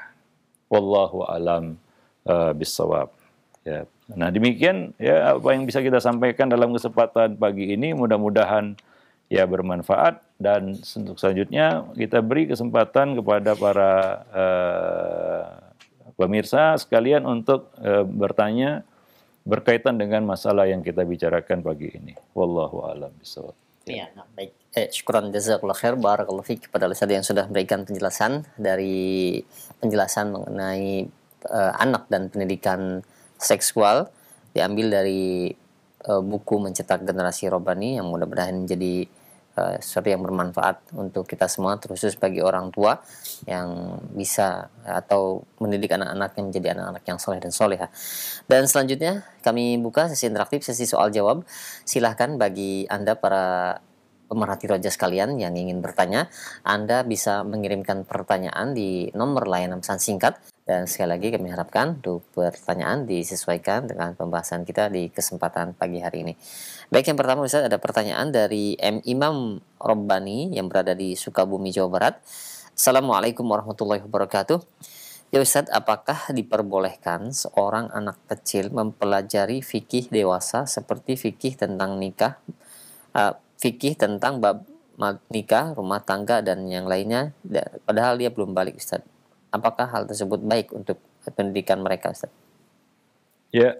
Wallahu alam uh, eh, bisawab. Ya. Nah, demikian ya apa yang bisa kita sampaikan dalam kesempatan pagi ini mudah-mudahan ya bermanfaat dan untuk selanjutnya kita beri kesempatan kepada para uh, pemirsa sekalian untuk uh, bertanya berkaitan dengan masalah yang kita bicarakan pagi ini. Wallahu a'lam bishawab. Ya, nah, baik. Eh, syukuran jazakallah khair, barakallah fiqh kepada Ustaz yang sudah memberikan penjelasan dari penjelasan mengenai uh, anak dan pendidikan seksual diambil dari uh, buku mencetak generasi robani yang mudah-mudahan menjadi uh, yang bermanfaat untuk kita semua terkhusus bagi orang tua yang bisa atau mendidik anak-anaknya menjadi anak-anak yang soleh dan soleha. Dan selanjutnya kami buka sesi interaktif, sesi soal jawab. Silahkan bagi Anda para pemerhati roja sekalian yang ingin bertanya, Anda bisa mengirimkan pertanyaan di nomor layanan pesan singkat dan sekali lagi kami harapkan untuk pertanyaan disesuaikan dengan pembahasan kita di kesempatan pagi hari ini. Baik yang pertama Ustaz ada pertanyaan dari M Imam Robbani yang berada di Sukabumi Jawa Barat. Assalamualaikum warahmatullahi wabarakatuh. Ya Ustaz, apakah diperbolehkan seorang anak kecil mempelajari fikih dewasa seperti fikih tentang nikah, uh, fikih tentang bab nikah, rumah tangga dan yang lainnya, padahal dia belum balik Ustaz? apakah hal tersebut baik untuk pendidikan mereka Ustaz? Ya,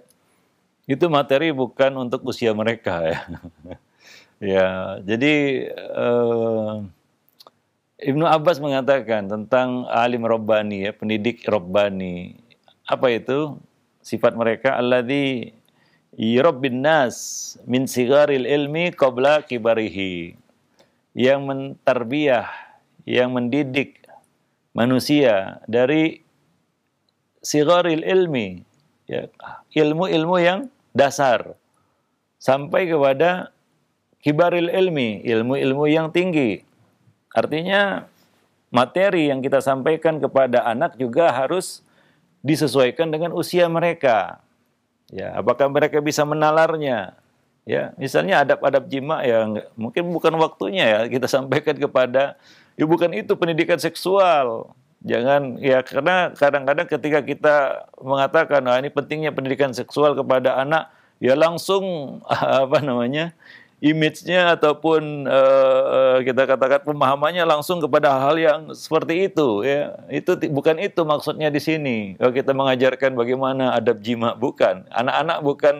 itu materi bukan untuk usia mereka ya. ya, jadi uh, Ibnu Abbas mengatakan tentang alim robbani ya, pendidik robbani. Apa itu? Sifat mereka alladzi yurabbin nas min sigaril ilmi qabla kibarihi. Yang menterbiah, yang mendidik manusia dari sigaril ilmi, ya, ilmu-ilmu yang dasar sampai kepada kibaril ilmi, ilmu-ilmu yang tinggi. Artinya materi yang kita sampaikan kepada anak juga harus disesuaikan dengan usia mereka. Ya, apakah mereka bisa menalarnya? Ya, misalnya adab-adab jima yang mungkin bukan waktunya ya kita sampaikan kepada Ya bukan itu pendidikan seksual. Jangan ya karena kadang-kadang ketika kita mengatakan nah ini pentingnya pendidikan seksual kepada anak ya langsung apa namanya? image-nya ataupun uh, kita katakan pemahamannya langsung kepada hal yang seperti itu ya itu bukan itu maksudnya di sini kalau kita mengajarkan bagaimana adab jima bukan anak-anak bukan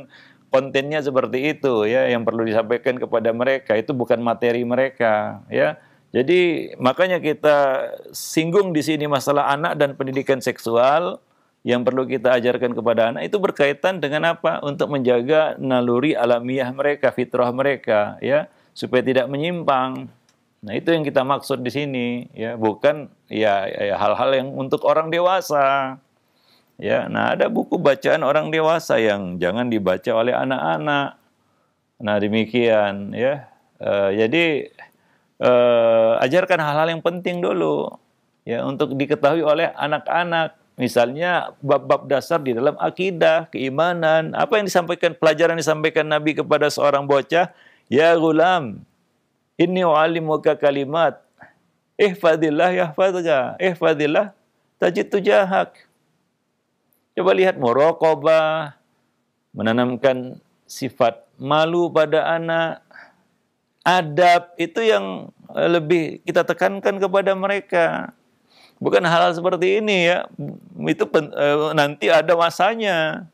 kontennya seperti itu ya yang perlu disampaikan kepada mereka itu bukan materi mereka ya jadi makanya kita singgung di sini masalah anak dan pendidikan seksual yang perlu kita ajarkan kepada anak itu berkaitan dengan apa? Untuk menjaga naluri alamiah mereka, fitrah mereka, ya, supaya tidak menyimpang. Nah, itu yang kita maksud di sini, ya, bukan ya, ya hal-hal ya, yang untuk orang dewasa. Ya, nah ada buku bacaan orang dewasa yang jangan dibaca oleh anak-anak. Nah, demikian, ya. Uh, jadi uh, ajarkan hal-hal yang penting dulu ya untuk diketahui oleh anak-anak misalnya bab-bab dasar di dalam akidah, keimanan, apa yang disampaikan pelajaran yang disampaikan Nabi kepada seorang bocah, ya gulam, wali muka kalimat, eh fadilah ya ihfadillah yahfadka, ihfadillah tajid tujahak. Coba lihat muraqabah, menanamkan sifat malu pada anak, adab itu yang eh, lebih kita tekankan kepada mereka. Bukan hal-hal seperti ini ya. Itu pen, e, nanti ada masanya.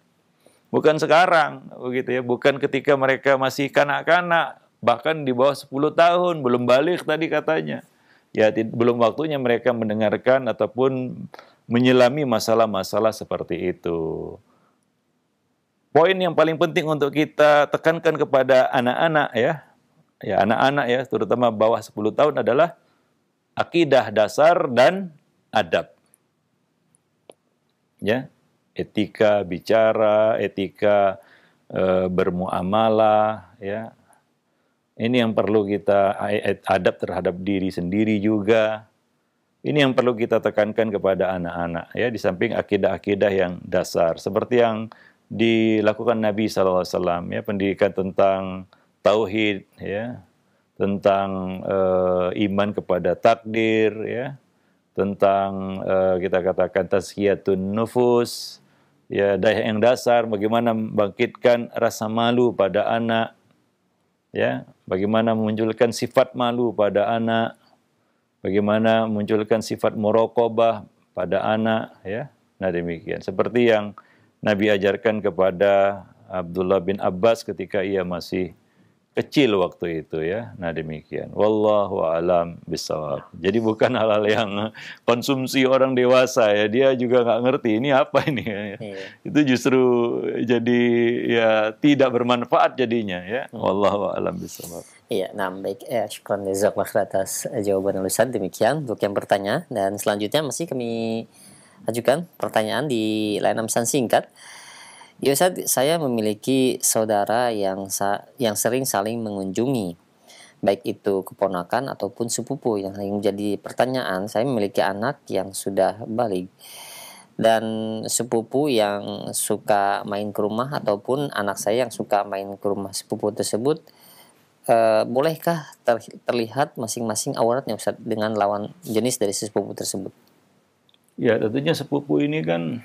Bukan sekarang begitu ya, bukan ketika mereka masih kanak-kanak, bahkan di bawah 10 tahun, belum balik tadi katanya. Ya belum waktunya mereka mendengarkan ataupun menyelami masalah-masalah seperti itu. Poin yang paling penting untuk kita tekankan kepada anak-anak ya, ya anak-anak ya terutama bawah 10 tahun adalah akidah dasar dan adab. Ya, etika bicara, etika e, bermuamalah ya. Ini yang perlu kita eh, eh, adab terhadap diri sendiri juga. Ini yang perlu kita tekankan kepada anak-anak ya di samping akidah-akidah yang dasar seperti yang dilakukan Nabi SAW ya pendidikan tentang tauhid ya tentang uh, iman kepada takdir ya tentang uh, kita katakan tazkiyatun nufus ya daya yang dasar bagaimana membangkitkan rasa malu pada anak ya bagaimana memunculkan sifat malu pada anak bagaimana memunculkan sifat muraqabah pada anak ya nah demikian seperti yang Nabi ajarkan kepada Abdullah bin Abbas ketika ia masih kecil waktu itu ya. Nah demikian. Wallahu alam bisawab. Jadi bukan hal-hal yang konsumsi orang dewasa ya. Dia juga nggak ngerti ini apa ini. Ya. Iya. Itu justru jadi ya tidak bermanfaat jadinya ya. Hmm. Wallahu alam bisawab. Iya, nah baik. Eh, syukran jazakallah atas eh, jawaban ulasan demikian untuk yang bertanya dan selanjutnya masih kami ajukan pertanyaan di layanan pesan singkat Ya Ustaz, saya memiliki saudara yang sa yang sering saling mengunjungi baik itu keponakan ataupun sepupu yang menjadi pertanyaan saya memiliki anak yang sudah balik dan sepupu yang suka main ke rumah ataupun anak saya yang suka main ke rumah sepupu tersebut e, bolehkah ter, terlihat masing-masing auratnya Ustaz dengan lawan jenis dari sepupu tersebut? Ya tentunya sepupu ini kan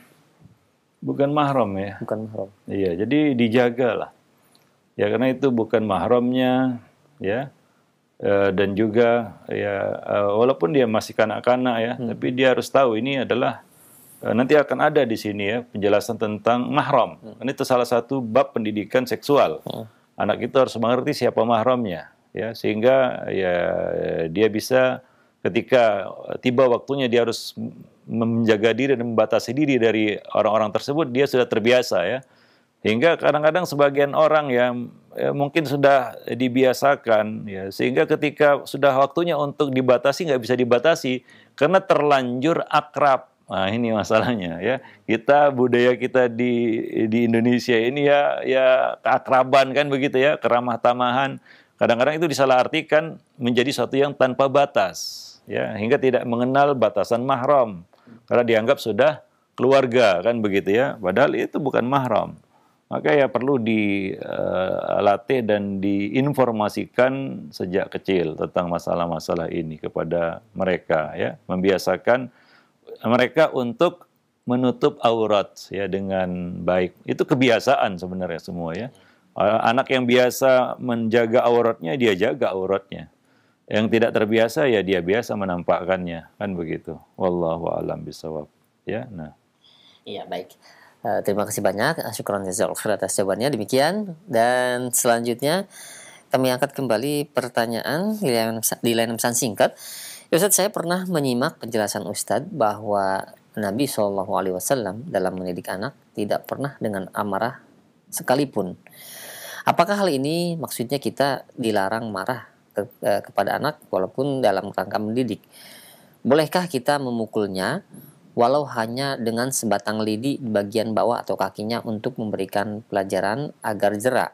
Bukan mahram ya. Bukan mahram. Iya, jadi dijaga lah, Ya karena itu bukan mahramnya, ya. E, dan juga ya e, walaupun dia masih kanak-kanak ya, hmm. tapi dia harus tahu ini adalah e, nanti akan ada di sini ya penjelasan tentang mahram. Hmm. Ini itu salah satu bab pendidikan seksual. Hmm. Anak itu harus mengerti siapa mahramnya, ya sehingga ya dia bisa ketika tiba waktunya dia harus menjaga diri dan membatasi diri dari orang-orang tersebut dia sudah terbiasa ya hingga kadang-kadang sebagian orang yang ya, mungkin sudah dibiasakan ya sehingga ketika sudah waktunya untuk dibatasi nggak bisa dibatasi karena terlanjur akrab nah ini masalahnya ya kita budaya kita di di Indonesia ini ya ya keakraban kan begitu ya keramah tamahan kadang-kadang itu disalahartikan menjadi suatu yang tanpa batas ya hingga tidak mengenal batasan mahram karena dianggap sudah keluarga kan begitu ya. Padahal itu bukan mahram. Maka ya perlu dilatih eh, dan diinformasikan sejak kecil tentang masalah-masalah ini kepada mereka ya, membiasakan mereka untuk menutup aurat ya dengan baik. Itu kebiasaan sebenarnya semua ya. Eh, anak yang biasa menjaga auratnya dia jaga auratnya. Yang tidak terbiasa ya dia biasa menampakkannya, kan begitu. Wallahu alam bisawab. Ya, nah. Iya, baik. Uh, terima kasih banyak. Eh, syukran jazal atas jawabannya. Demikian dan selanjutnya kami angkat kembali pertanyaan di lain pesan singkat. Ya, Ustadz, saya pernah menyimak penjelasan Ustadz bahwa Nabi Shallallahu Alaihi Wasallam dalam mendidik anak tidak pernah dengan amarah sekalipun. Apakah hal ini maksudnya kita dilarang marah ke, eh, kepada anak walaupun dalam rangka mendidik. Bolehkah kita memukulnya walau hanya dengan sebatang lidi di bagian bawah atau kakinya untuk memberikan pelajaran agar jerak?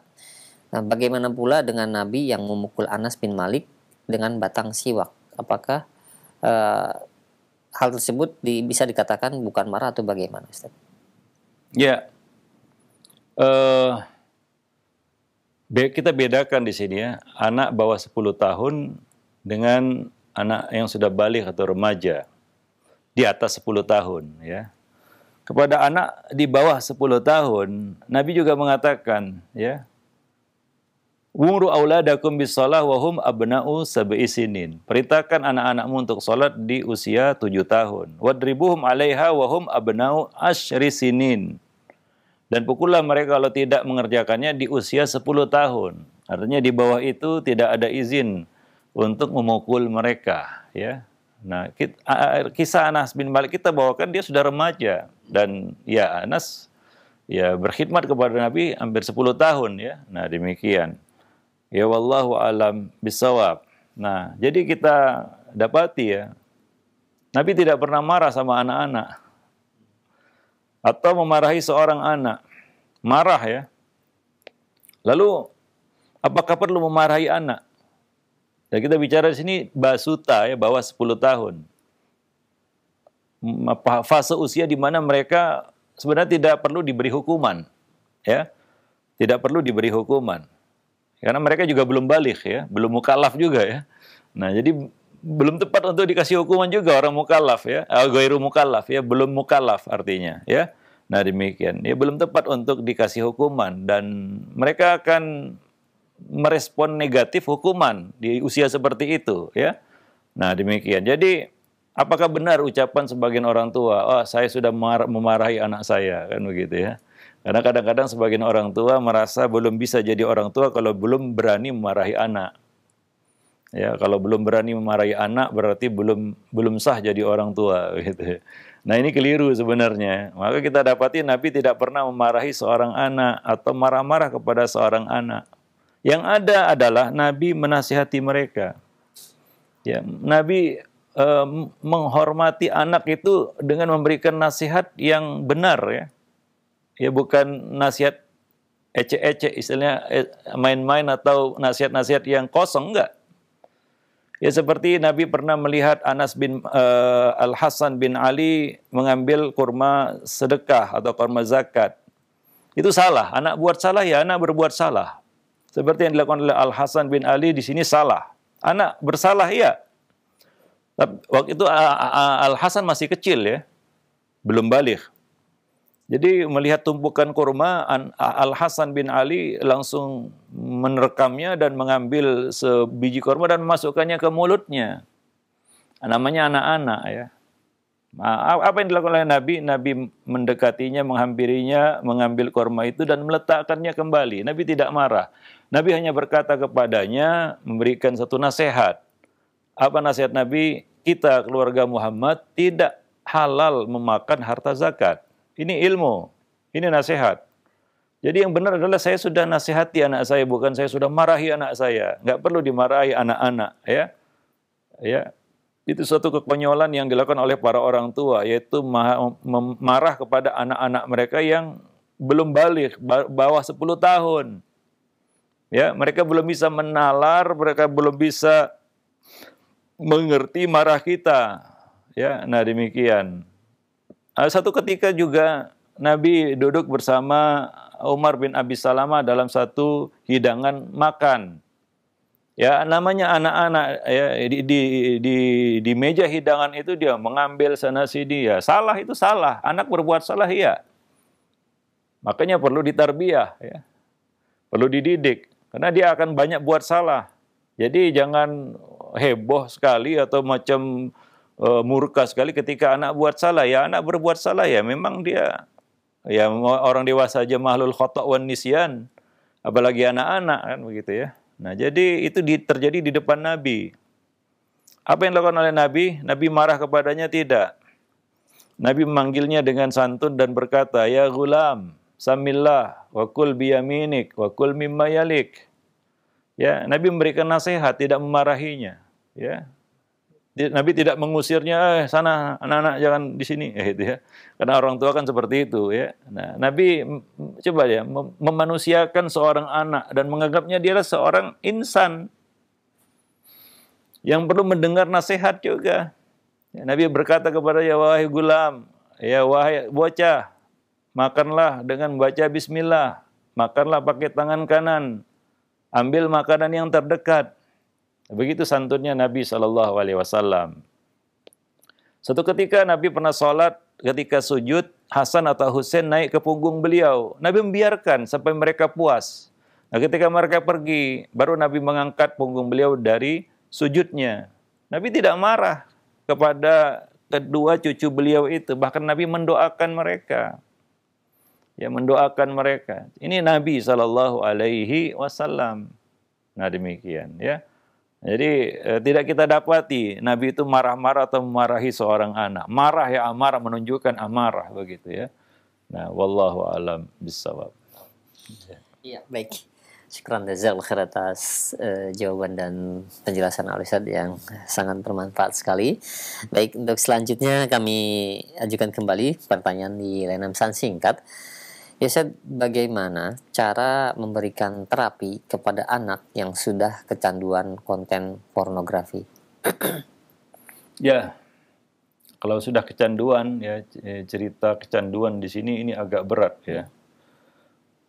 Nah, bagaimana pula dengan Nabi yang memukul Anas bin Malik dengan batang siwak? Apakah e, hal tersebut di, bisa dikatakan bukan marah atau bagaimana, Ya. Yeah. Uh, Be kita bedakan di sini ya, anak bawah 10 tahun dengan anak yang sudah balik atau remaja di atas 10 tahun ya. Kepada anak di bawah 10 tahun, Nabi juga mengatakan ya, Wuru auladakum bisalah wahum abna'u sab'i sinin. Perintahkan anak-anakmu untuk sholat di usia tujuh tahun. Wadribuhum alaiha wahum abna'u ashri sinin. Dan pukullah mereka kalau tidak mengerjakannya di usia 10 tahun. Artinya di bawah itu tidak ada izin untuk memukul mereka, ya. Nah, kisah Anas bin Malik kita bawakan dia sudah remaja dan ya Anas ya berkhidmat kepada Nabi hampir 10 tahun ya. Nah, demikian. Ya wallahu alam bisawab. Nah, jadi kita dapati ya Nabi tidak pernah marah sama anak-anak atau memarahi seorang anak marah ya. Lalu apakah perlu memarahi anak? Dan kita bicara di sini basuta ya bawah 10 tahun. Fase usia di mana mereka sebenarnya tidak perlu diberi hukuman, ya. Tidak perlu diberi hukuman. Karena mereka juga belum balik ya, belum mukallaf juga ya. Nah, jadi belum tepat untuk dikasih hukuman juga orang mukallaf ya, al eh, ghairu mukallaf ya, belum mukallaf artinya ya. Nah demikian, ya belum tepat untuk dikasih hukuman dan mereka akan merespon negatif hukuman di usia seperti itu, ya. Nah demikian. Jadi apakah benar ucapan sebagian orang tua, oh saya sudah memarahi anak saya, kan begitu ya? Karena kadang-kadang sebagian orang tua merasa belum bisa jadi orang tua kalau belum berani memarahi anak. Ya, kalau belum berani memarahi anak berarti belum belum sah jadi orang tua gitu. Nah ini keliru sebenarnya. Maka kita dapati Nabi tidak pernah memarahi seorang anak atau marah-marah kepada seorang anak. Yang ada adalah Nabi menasihati mereka. Ya, Nabi eh, menghormati anak itu dengan memberikan nasihat yang benar ya. Ya bukan nasihat ece-ece istilahnya eh, main-main atau nasihat-nasihat yang kosong enggak. Ya seperti Nabi pernah melihat Anas bin uh, eh, Al Hasan bin Ali mengambil kurma sedekah atau kurma zakat. Itu salah. Anak buat salah ya anak berbuat salah. Seperti yang dilakukan oleh Al Hasan bin Ali di sini salah. Anak bersalah ya. Tapi waktu itu Al Hasan masih kecil ya, belum balik. Jadi melihat tumpukan kurma Al Hasan bin Ali langsung menerkamnya dan mengambil sebiji kurma dan memasukkannya ke mulutnya. Namanya anak-anak ya. Nah, apa yang dilakukan oleh Nabi? Nabi mendekatinya, menghampirinya, mengambil korma itu dan meletakkannya kembali. Nabi tidak marah. Nabi hanya berkata kepadanya, memberikan satu nasihat. Apa nasihat Nabi? Kita keluarga Muhammad tidak halal memakan harta zakat. Ini ilmu, ini nasihat. Jadi yang benar adalah saya sudah nasihati anak saya, bukan saya sudah marahi anak saya. Nggak perlu dimarahi anak-anak, ya. Ya, itu suatu kekonyolan yang dilakukan oleh para orang tua, yaitu marah kepada anak-anak mereka yang belum balik, bawah 10 tahun. Ya, mereka belum bisa menalar, mereka belum bisa mengerti marah kita. Ya, nah demikian. Ah, satu ketika juga Nabi duduk bersama Umar bin Abi Salama dalam satu hidangan makan. Ya, namanya anak-anak ya, di, di, di, di meja hidangan itu dia mengambil sana sini ya. Salah itu salah, anak berbuat salah ya Makanya perlu ditarbiyah ya. Perlu dididik karena dia akan banyak buat salah. Jadi jangan heboh sekali atau macam e, murka sekali ketika anak buat salah. Ya anak berbuat salah ya memang dia Ya orang dewasa aja mahlul khotok wan nisyan, apalagi anak-anak kan begitu ya. Nah jadi itu di, terjadi di depan Nabi. Apa yang dilakukan oleh Nabi? Nabi marah kepadanya tidak. Nabi memanggilnya dengan santun dan berkata, Ya gulam, samillah, wakul biyaminik, wakul mimma yalik. Ya, Nabi memberikan nasihat, tidak memarahinya. Ya, Nabi tidak mengusirnya, eh, sana anak-anak jangan di sini, ya, gitu ya. Karena orang tua kan seperti itu ya. Nah, Nabi coba ya mem memanusiakan seorang anak dan menganggapnya dia adalah seorang insan yang perlu mendengar nasihat juga. Ya, Nabi berkata kepada ya wahai gulam, ya wahai bocah, makanlah dengan baca bismillah, makanlah pakai tangan kanan, ambil makanan yang terdekat, Begitu santunnya Nabi saw. Alaihi Suatu ketika Nabi pernah sholat ketika sujud Hasan atau Husain naik ke punggung beliau. Nabi membiarkan sampai mereka puas. Nah, ketika mereka pergi, baru Nabi mengangkat punggung beliau dari sujudnya. Nabi tidak marah kepada kedua cucu beliau itu, bahkan Nabi mendoakan mereka. Ya, mendoakan mereka. Ini Nabi saw. Nah, demikian ya. Jadi eh, tidak kita dapati Nabi itu marah-marah atau memarahi seorang anak. Marah ya amarah menunjukkan amarah begitu ya. Nah, wallahu alam bisawab. Iya, baik. Syukran jazal khair atas uh, jawaban dan penjelasan Alisad yang sangat bermanfaat sekali. Baik, untuk selanjutnya kami ajukan kembali pertanyaan di layanan pesan singkat ya saya bagaimana cara memberikan terapi kepada anak yang sudah kecanduan konten pornografi? ya, kalau sudah kecanduan ya e, cerita kecanduan di sini ini agak berat ya.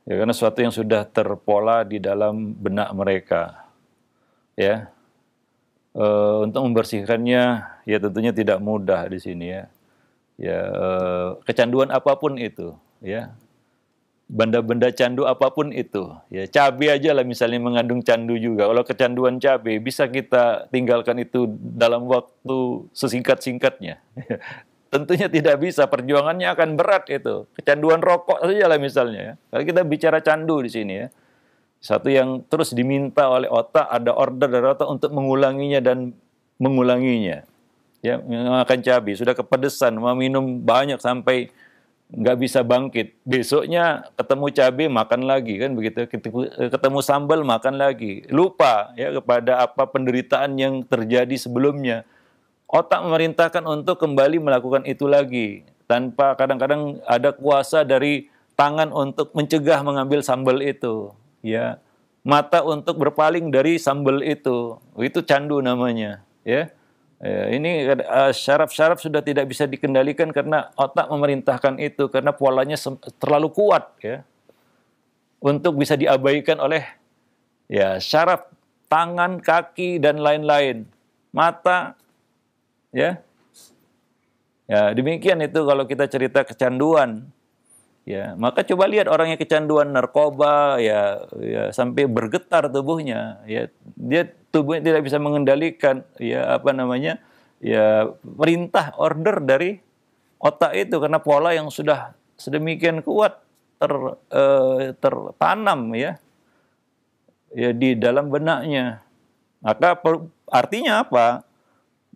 Ya karena sesuatu yang sudah terpola di dalam benak mereka. Ya. E, untuk membersihkannya ya tentunya tidak mudah di sini ya. Ya e, kecanduan apapun itu ya benda-benda candu apapun itu. Ya, cabai aja lah misalnya mengandung candu juga. Kalau kecanduan cabai bisa kita tinggalkan itu dalam waktu sesingkat-singkatnya. Tentunya tidak bisa, perjuangannya akan berat itu. Kecanduan rokok saja lah misalnya. Ya. Kalau kita bicara candu di sini ya. Satu yang terus diminta oleh otak, ada order dari otak untuk mengulanginya dan mengulanginya. Ya, makan cabai, sudah kepedesan, mau minum banyak sampai nggak bisa bangkit. Besoknya ketemu cabai makan lagi kan begitu, ketemu sambal makan lagi. Lupa ya kepada apa penderitaan yang terjadi sebelumnya. Otak memerintahkan untuk kembali melakukan itu lagi tanpa kadang-kadang ada kuasa dari tangan untuk mencegah mengambil sambal itu, ya. Mata untuk berpaling dari sambal itu. Itu candu namanya, ya. Ya, ini eh, syaraf-syaraf uh, sudah tidak bisa dikendalikan karena otak memerintahkan itu karena polanya terlalu kuat ya untuk bisa diabaikan oleh ya syaraf tangan, kaki dan lain-lain, mata ya. Ya, demikian itu kalau kita cerita kecanduan Ya, maka coba lihat orang yang kecanduan narkoba ya, ya sampai bergetar tubuhnya ya. Dia tubuhnya tidak bisa mengendalikan ya apa namanya? ya perintah order dari otak itu karena pola yang sudah sedemikian kuat ter eh, tertanam ya ya di dalam benaknya. Maka per, artinya apa?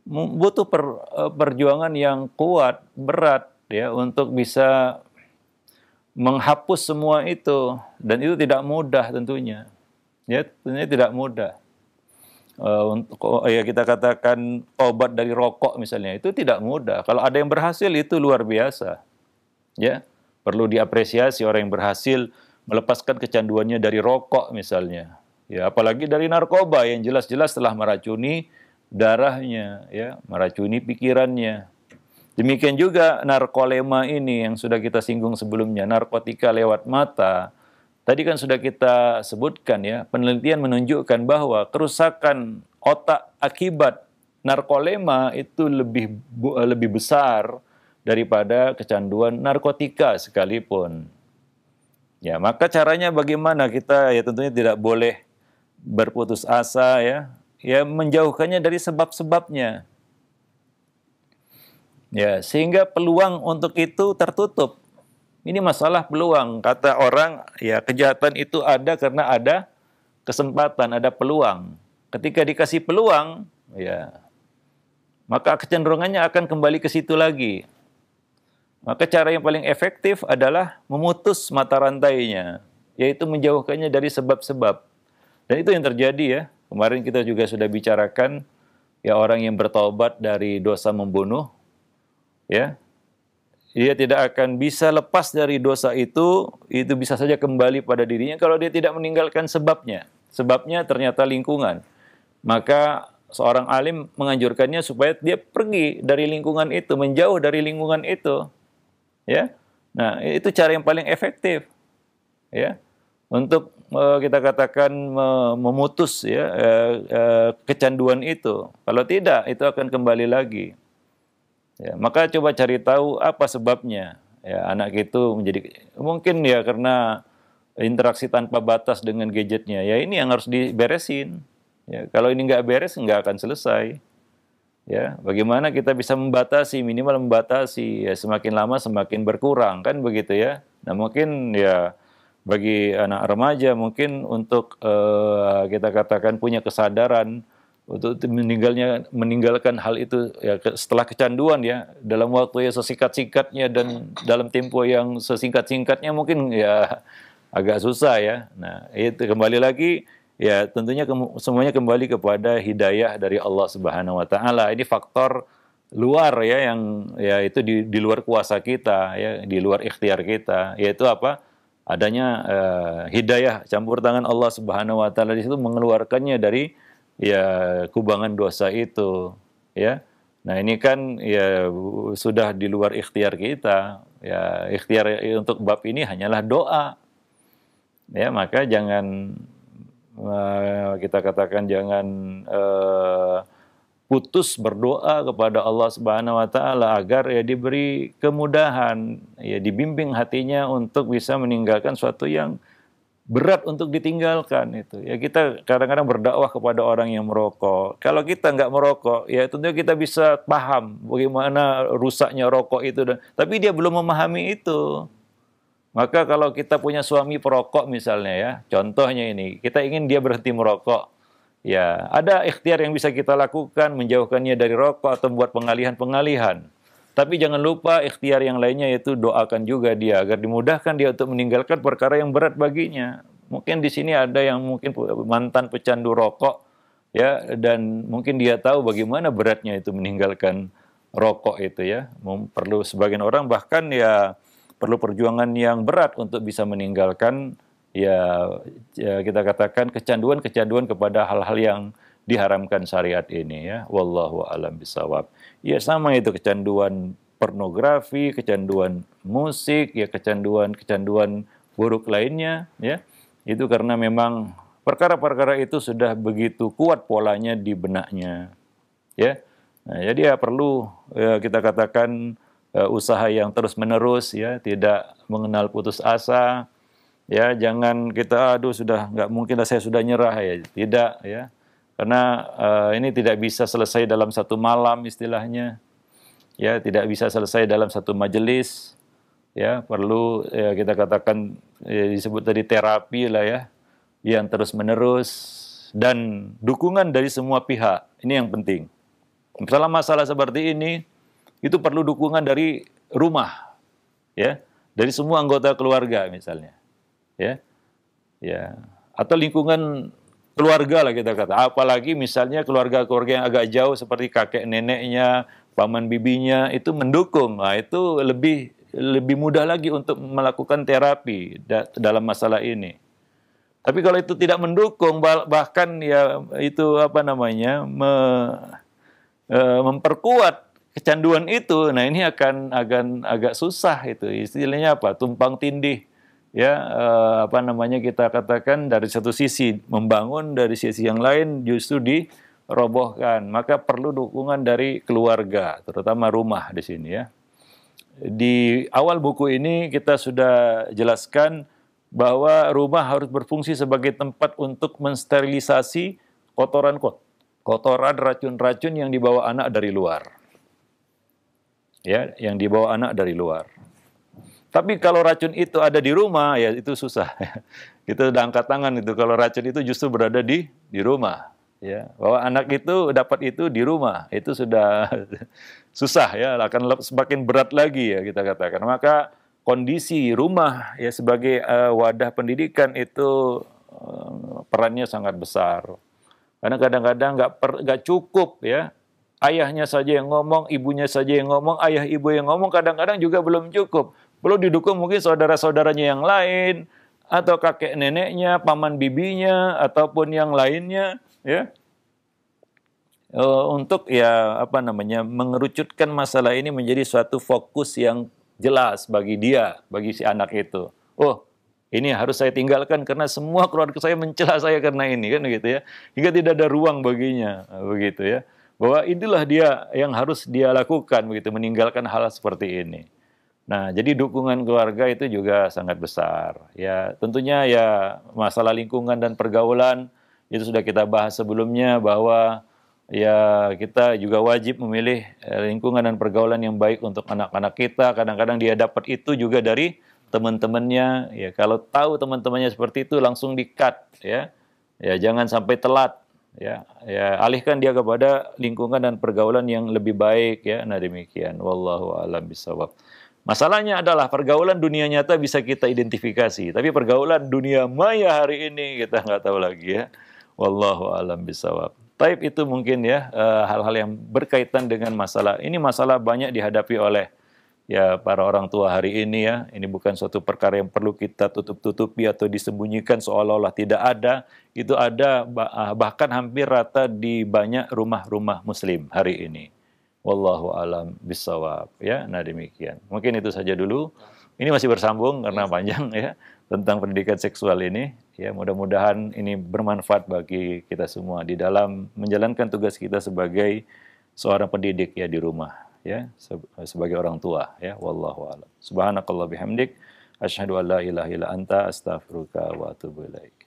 butuh per, eh, perjuangan yang kuat, berat ya untuk bisa menghapus semua itu dan itu tidak mudah tentunya. Ya, tentunya tidak mudah. Uh, untuk ya kita katakan obat dari rokok misalnya itu tidak mudah. Kalau ada yang berhasil itu luar biasa. Ya, perlu diapresiasi orang yang berhasil melepaskan kecanduannya dari rokok misalnya. Ya, apalagi dari narkoba yang jelas-jelas telah meracuni darahnya, ya, meracuni pikirannya, Demikian juga narkolema ini yang sudah kita singgung sebelumnya, narkotika lewat mata. Tadi kan sudah kita sebutkan ya, penelitian menunjukkan bahwa kerusakan otak akibat narkolema itu lebih eh, lebih besar daripada kecanduan narkotika sekalipun. Ya, maka caranya bagaimana kita ya tentunya tidak boleh berputus asa ya. Ya menjauhkannya dari sebab-sebabnya. Ya, sehingga peluang untuk itu tertutup. Ini masalah peluang. Kata orang, ya kejahatan itu ada karena ada kesempatan, ada peluang. Ketika dikasih peluang, ya maka kecenderungannya akan kembali ke situ lagi. Maka cara yang paling efektif adalah memutus mata rantainya, yaitu menjauhkannya dari sebab-sebab. Dan itu yang terjadi ya. Kemarin kita juga sudah bicarakan ya orang yang bertobat dari dosa membunuh ya dia tidak akan bisa lepas dari dosa itu, itu bisa saja kembali pada dirinya kalau dia tidak meninggalkan sebabnya. Sebabnya ternyata lingkungan. Maka seorang alim menganjurkannya supaya dia pergi dari lingkungan itu, menjauh dari lingkungan itu. Ya. Nah, itu cara yang paling efektif. Ya. Untuk eh, kita katakan memutus ya eh, eh, kecanduan itu. Kalau tidak, itu akan kembali lagi. Ya, maka coba cari tahu apa sebabnya ya anak itu menjadi mungkin ya karena interaksi tanpa batas dengan gadgetnya. Ya ini yang harus diberesin. Ya, kalau ini nggak beres nggak akan selesai. Ya, bagaimana kita bisa membatasi minimal membatasi ya semakin lama semakin berkurang kan begitu ya. Nah mungkin ya bagi anak remaja mungkin untuk eh, kita katakan punya kesadaran untuk meninggalnya meninggalkan hal itu ya setelah kecanduan ya dalam waktu yang sesingkat-singkatnya dan dalam tempo yang sesingkat-singkatnya mungkin ya agak susah ya. Nah, itu kembali lagi ya tentunya ke, semuanya kembali kepada hidayah dari Allah Subhanahu wa taala. Ini faktor luar ya yang ya itu di, di luar kuasa kita ya, di luar ikhtiar kita, yaitu apa? adanya uh, hidayah campur tangan Allah Subhanahu wa taala di situ mengeluarkannya dari ya kubangan dosa itu ya nah ini kan ya sudah di luar ikhtiar kita ya ikhtiar untuk bab ini hanyalah doa ya maka jangan kita katakan jangan eh, putus berdoa kepada Allah Subhanahu wa taala agar ya diberi kemudahan ya dibimbing hatinya untuk bisa meninggalkan suatu yang berat untuk ditinggalkan itu. Ya kita kadang-kadang berdakwah kepada orang yang merokok. Kalau kita nggak merokok, ya tentunya kita bisa paham bagaimana rusaknya rokok itu. Dan, tapi dia belum memahami itu. Maka kalau kita punya suami perokok misalnya ya, contohnya ini, kita ingin dia berhenti merokok. Ya, ada ikhtiar yang bisa kita lakukan menjauhkannya dari rokok atau buat pengalihan-pengalihan. Tapi jangan lupa ikhtiar yang lainnya yaitu doakan juga dia agar dimudahkan dia untuk meninggalkan perkara yang berat baginya. Mungkin di sini ada yang mungkin mantan pecandu rokok ya dan mungkin dia tahu bagaimana beratnya itu meninggalkan rokok itu ya. Perlu sebagian orang bahkan ya perlu perjuangan yang berat untuk bisa meninggalkan ya, ya kita katakan kecanduan-kecanduan kepada hal-hal yang diharamkan syariat ini ya. Wallahu alam bisawab ya sama itu kecanduan pornografi, kecanduan musik, ya kecanduan kecanduan buruk lainnya, ya itu karena memang perkara-perkara itu sudah begitu kuat polanya di benaknya, ya. Nah, jadi ya perlu ya, kita katakan uh, usaha yang terus menerus, ya tidak mengenal putus asa, ya jangan kita aduh sudah nggak mungkin lah saya sudah nyerah ya, tidak, ya karena uh, ini tidak bisa selesai dalam satu malam istilahnya. Ya, tidak bisa selesai dalam satu majelis. Ya, perlu ya, kita katakan ya, disebut tadi terapi lah ya yang terus-menerus dan dukungan dari semua pihak. Ini yang penting. Misalnya masalah seperti ini itu perlu dukungan dari rumah ya, dari semua anggota keluarga misalnya. Ya. Ya, atau lingkungan keluarga lah kita kata. Apalagi misalnya keluarga-keluarga yang agak jauh seperti kakek neneknya, paman bibinya itu mendukung. Nah, itu lebih lebih mudah lagi untuk melakukan terapi da dalam masalah ini. Tapi kalau itu tidak mendukung bahkan ya itu apa namanya me, e, memperkuat kecanduan itu, nah ini akan akan agak susah itu istilahnya apa tumpang tindih ya eh, apa namanya kita katakan dari satu sisi membangun dari sisi yang lain justru dirobohkan maka perlu dukungan dari keluarga terutama rumah di sini ya di awal buku ini kita sudah jelaskan bahwa rumah harus berfungsi sebagai tempat untuk mensterilisasi kotoran kot kotoran racun-racun yang dibawa anak dari luar ya yang dibawa anak dari luar tapi kalau racun itu ada di rumah, ya itu susah. Kita udah angkat tangan itu. Kalau racun itu justru berada di di rumah. Ya, bahwa anak itu dapat itu di rumah, itu sudah susah ya, akan semakin berat lagi ya kita katakan. Maka kondisi rumah ya sebagai uh, wadah pendidikan itu uh, perannya sangat besar. Karena kadang-kadang nggak -kadang cukup ya ayahnya saja yang ngomong, ibunya saja yang ngomong, ayah ibu yang ngomong kadang-kadang juga belum cukup perlu didukung mungkin saudara-saudaranya yang lain, atau kakek neneknya, paman bibinya, ataupun yang lainnya, ya. E, untuk ya apa namanya mengerucutkan masalah ini menjadi suatu fokus yang jelas bagi dia, bagi si anak itu. Oh, ini harus saya tinggalkan karena semua keluarga saya mencela saya karena ini kan gitu ya. Hingga tidak ada ruang baginya, e, begitu ya. Bahwa itulah dia yang harus dia lakukan begitu meninggalkan hal seperti ini. Nah, jadi dukungan keluarga itu juga sangat besar. Ya, tentunya ya masalah lingkungan dan pergaulan itu sudah kita bahas sebelumnya bahwa ya kita juga wajib memilih eh, lingkungan dan pergaulan yang baik untuk anak-anak kita. Kadang-kadang dia dapat itu juga dari teman-temannya. Ya, kalau tahu teman-temannya seperti itu langsung di-cut ya. Ya, jangan sampai telat ya. Ya, alihkan dia kepada lingkungan dan pergaulan yang lebih baik ya. Nah, demikian. Wallahu a'lam bishawab. Masalahnya adalah pergaulan dunia nyata bisa kita identifikasi, tapi pergaulan dunia maya hari ini kita nggak tahu lagi ya. Wallahu alam bisawab. Taib itu mungkin ya eh, hal-hal yang berkaitan dengan masalah. Ini masalah banyak dihadapi oleh ya para orang tua hari ini ya. Ini bukan suatu perkara yang perlu kita tutup-tutupi atau disembunyikan seolah-olah tidak ada. Itu ada bahkan hampir rata di banyak rumah-rumah muslim hari ini. Wallahu alam bisawab. Ya, nah demikian. Mungkin itu saja dulu. Ini masih bersambung karena iya. panjang ya tentang pendidikan seksual ini. Ya, mudah-mudahan ini bermanfaat bagi kita semua di dalam menjalankan tugas kita sebagai seorang pendidik ya di rumah ya sebagai orang tua ya. Wallahu alam. Subhanakallah bihamdik. Asyhadu an la ilaha illa anta astaghfiruka wa atubu ilaik.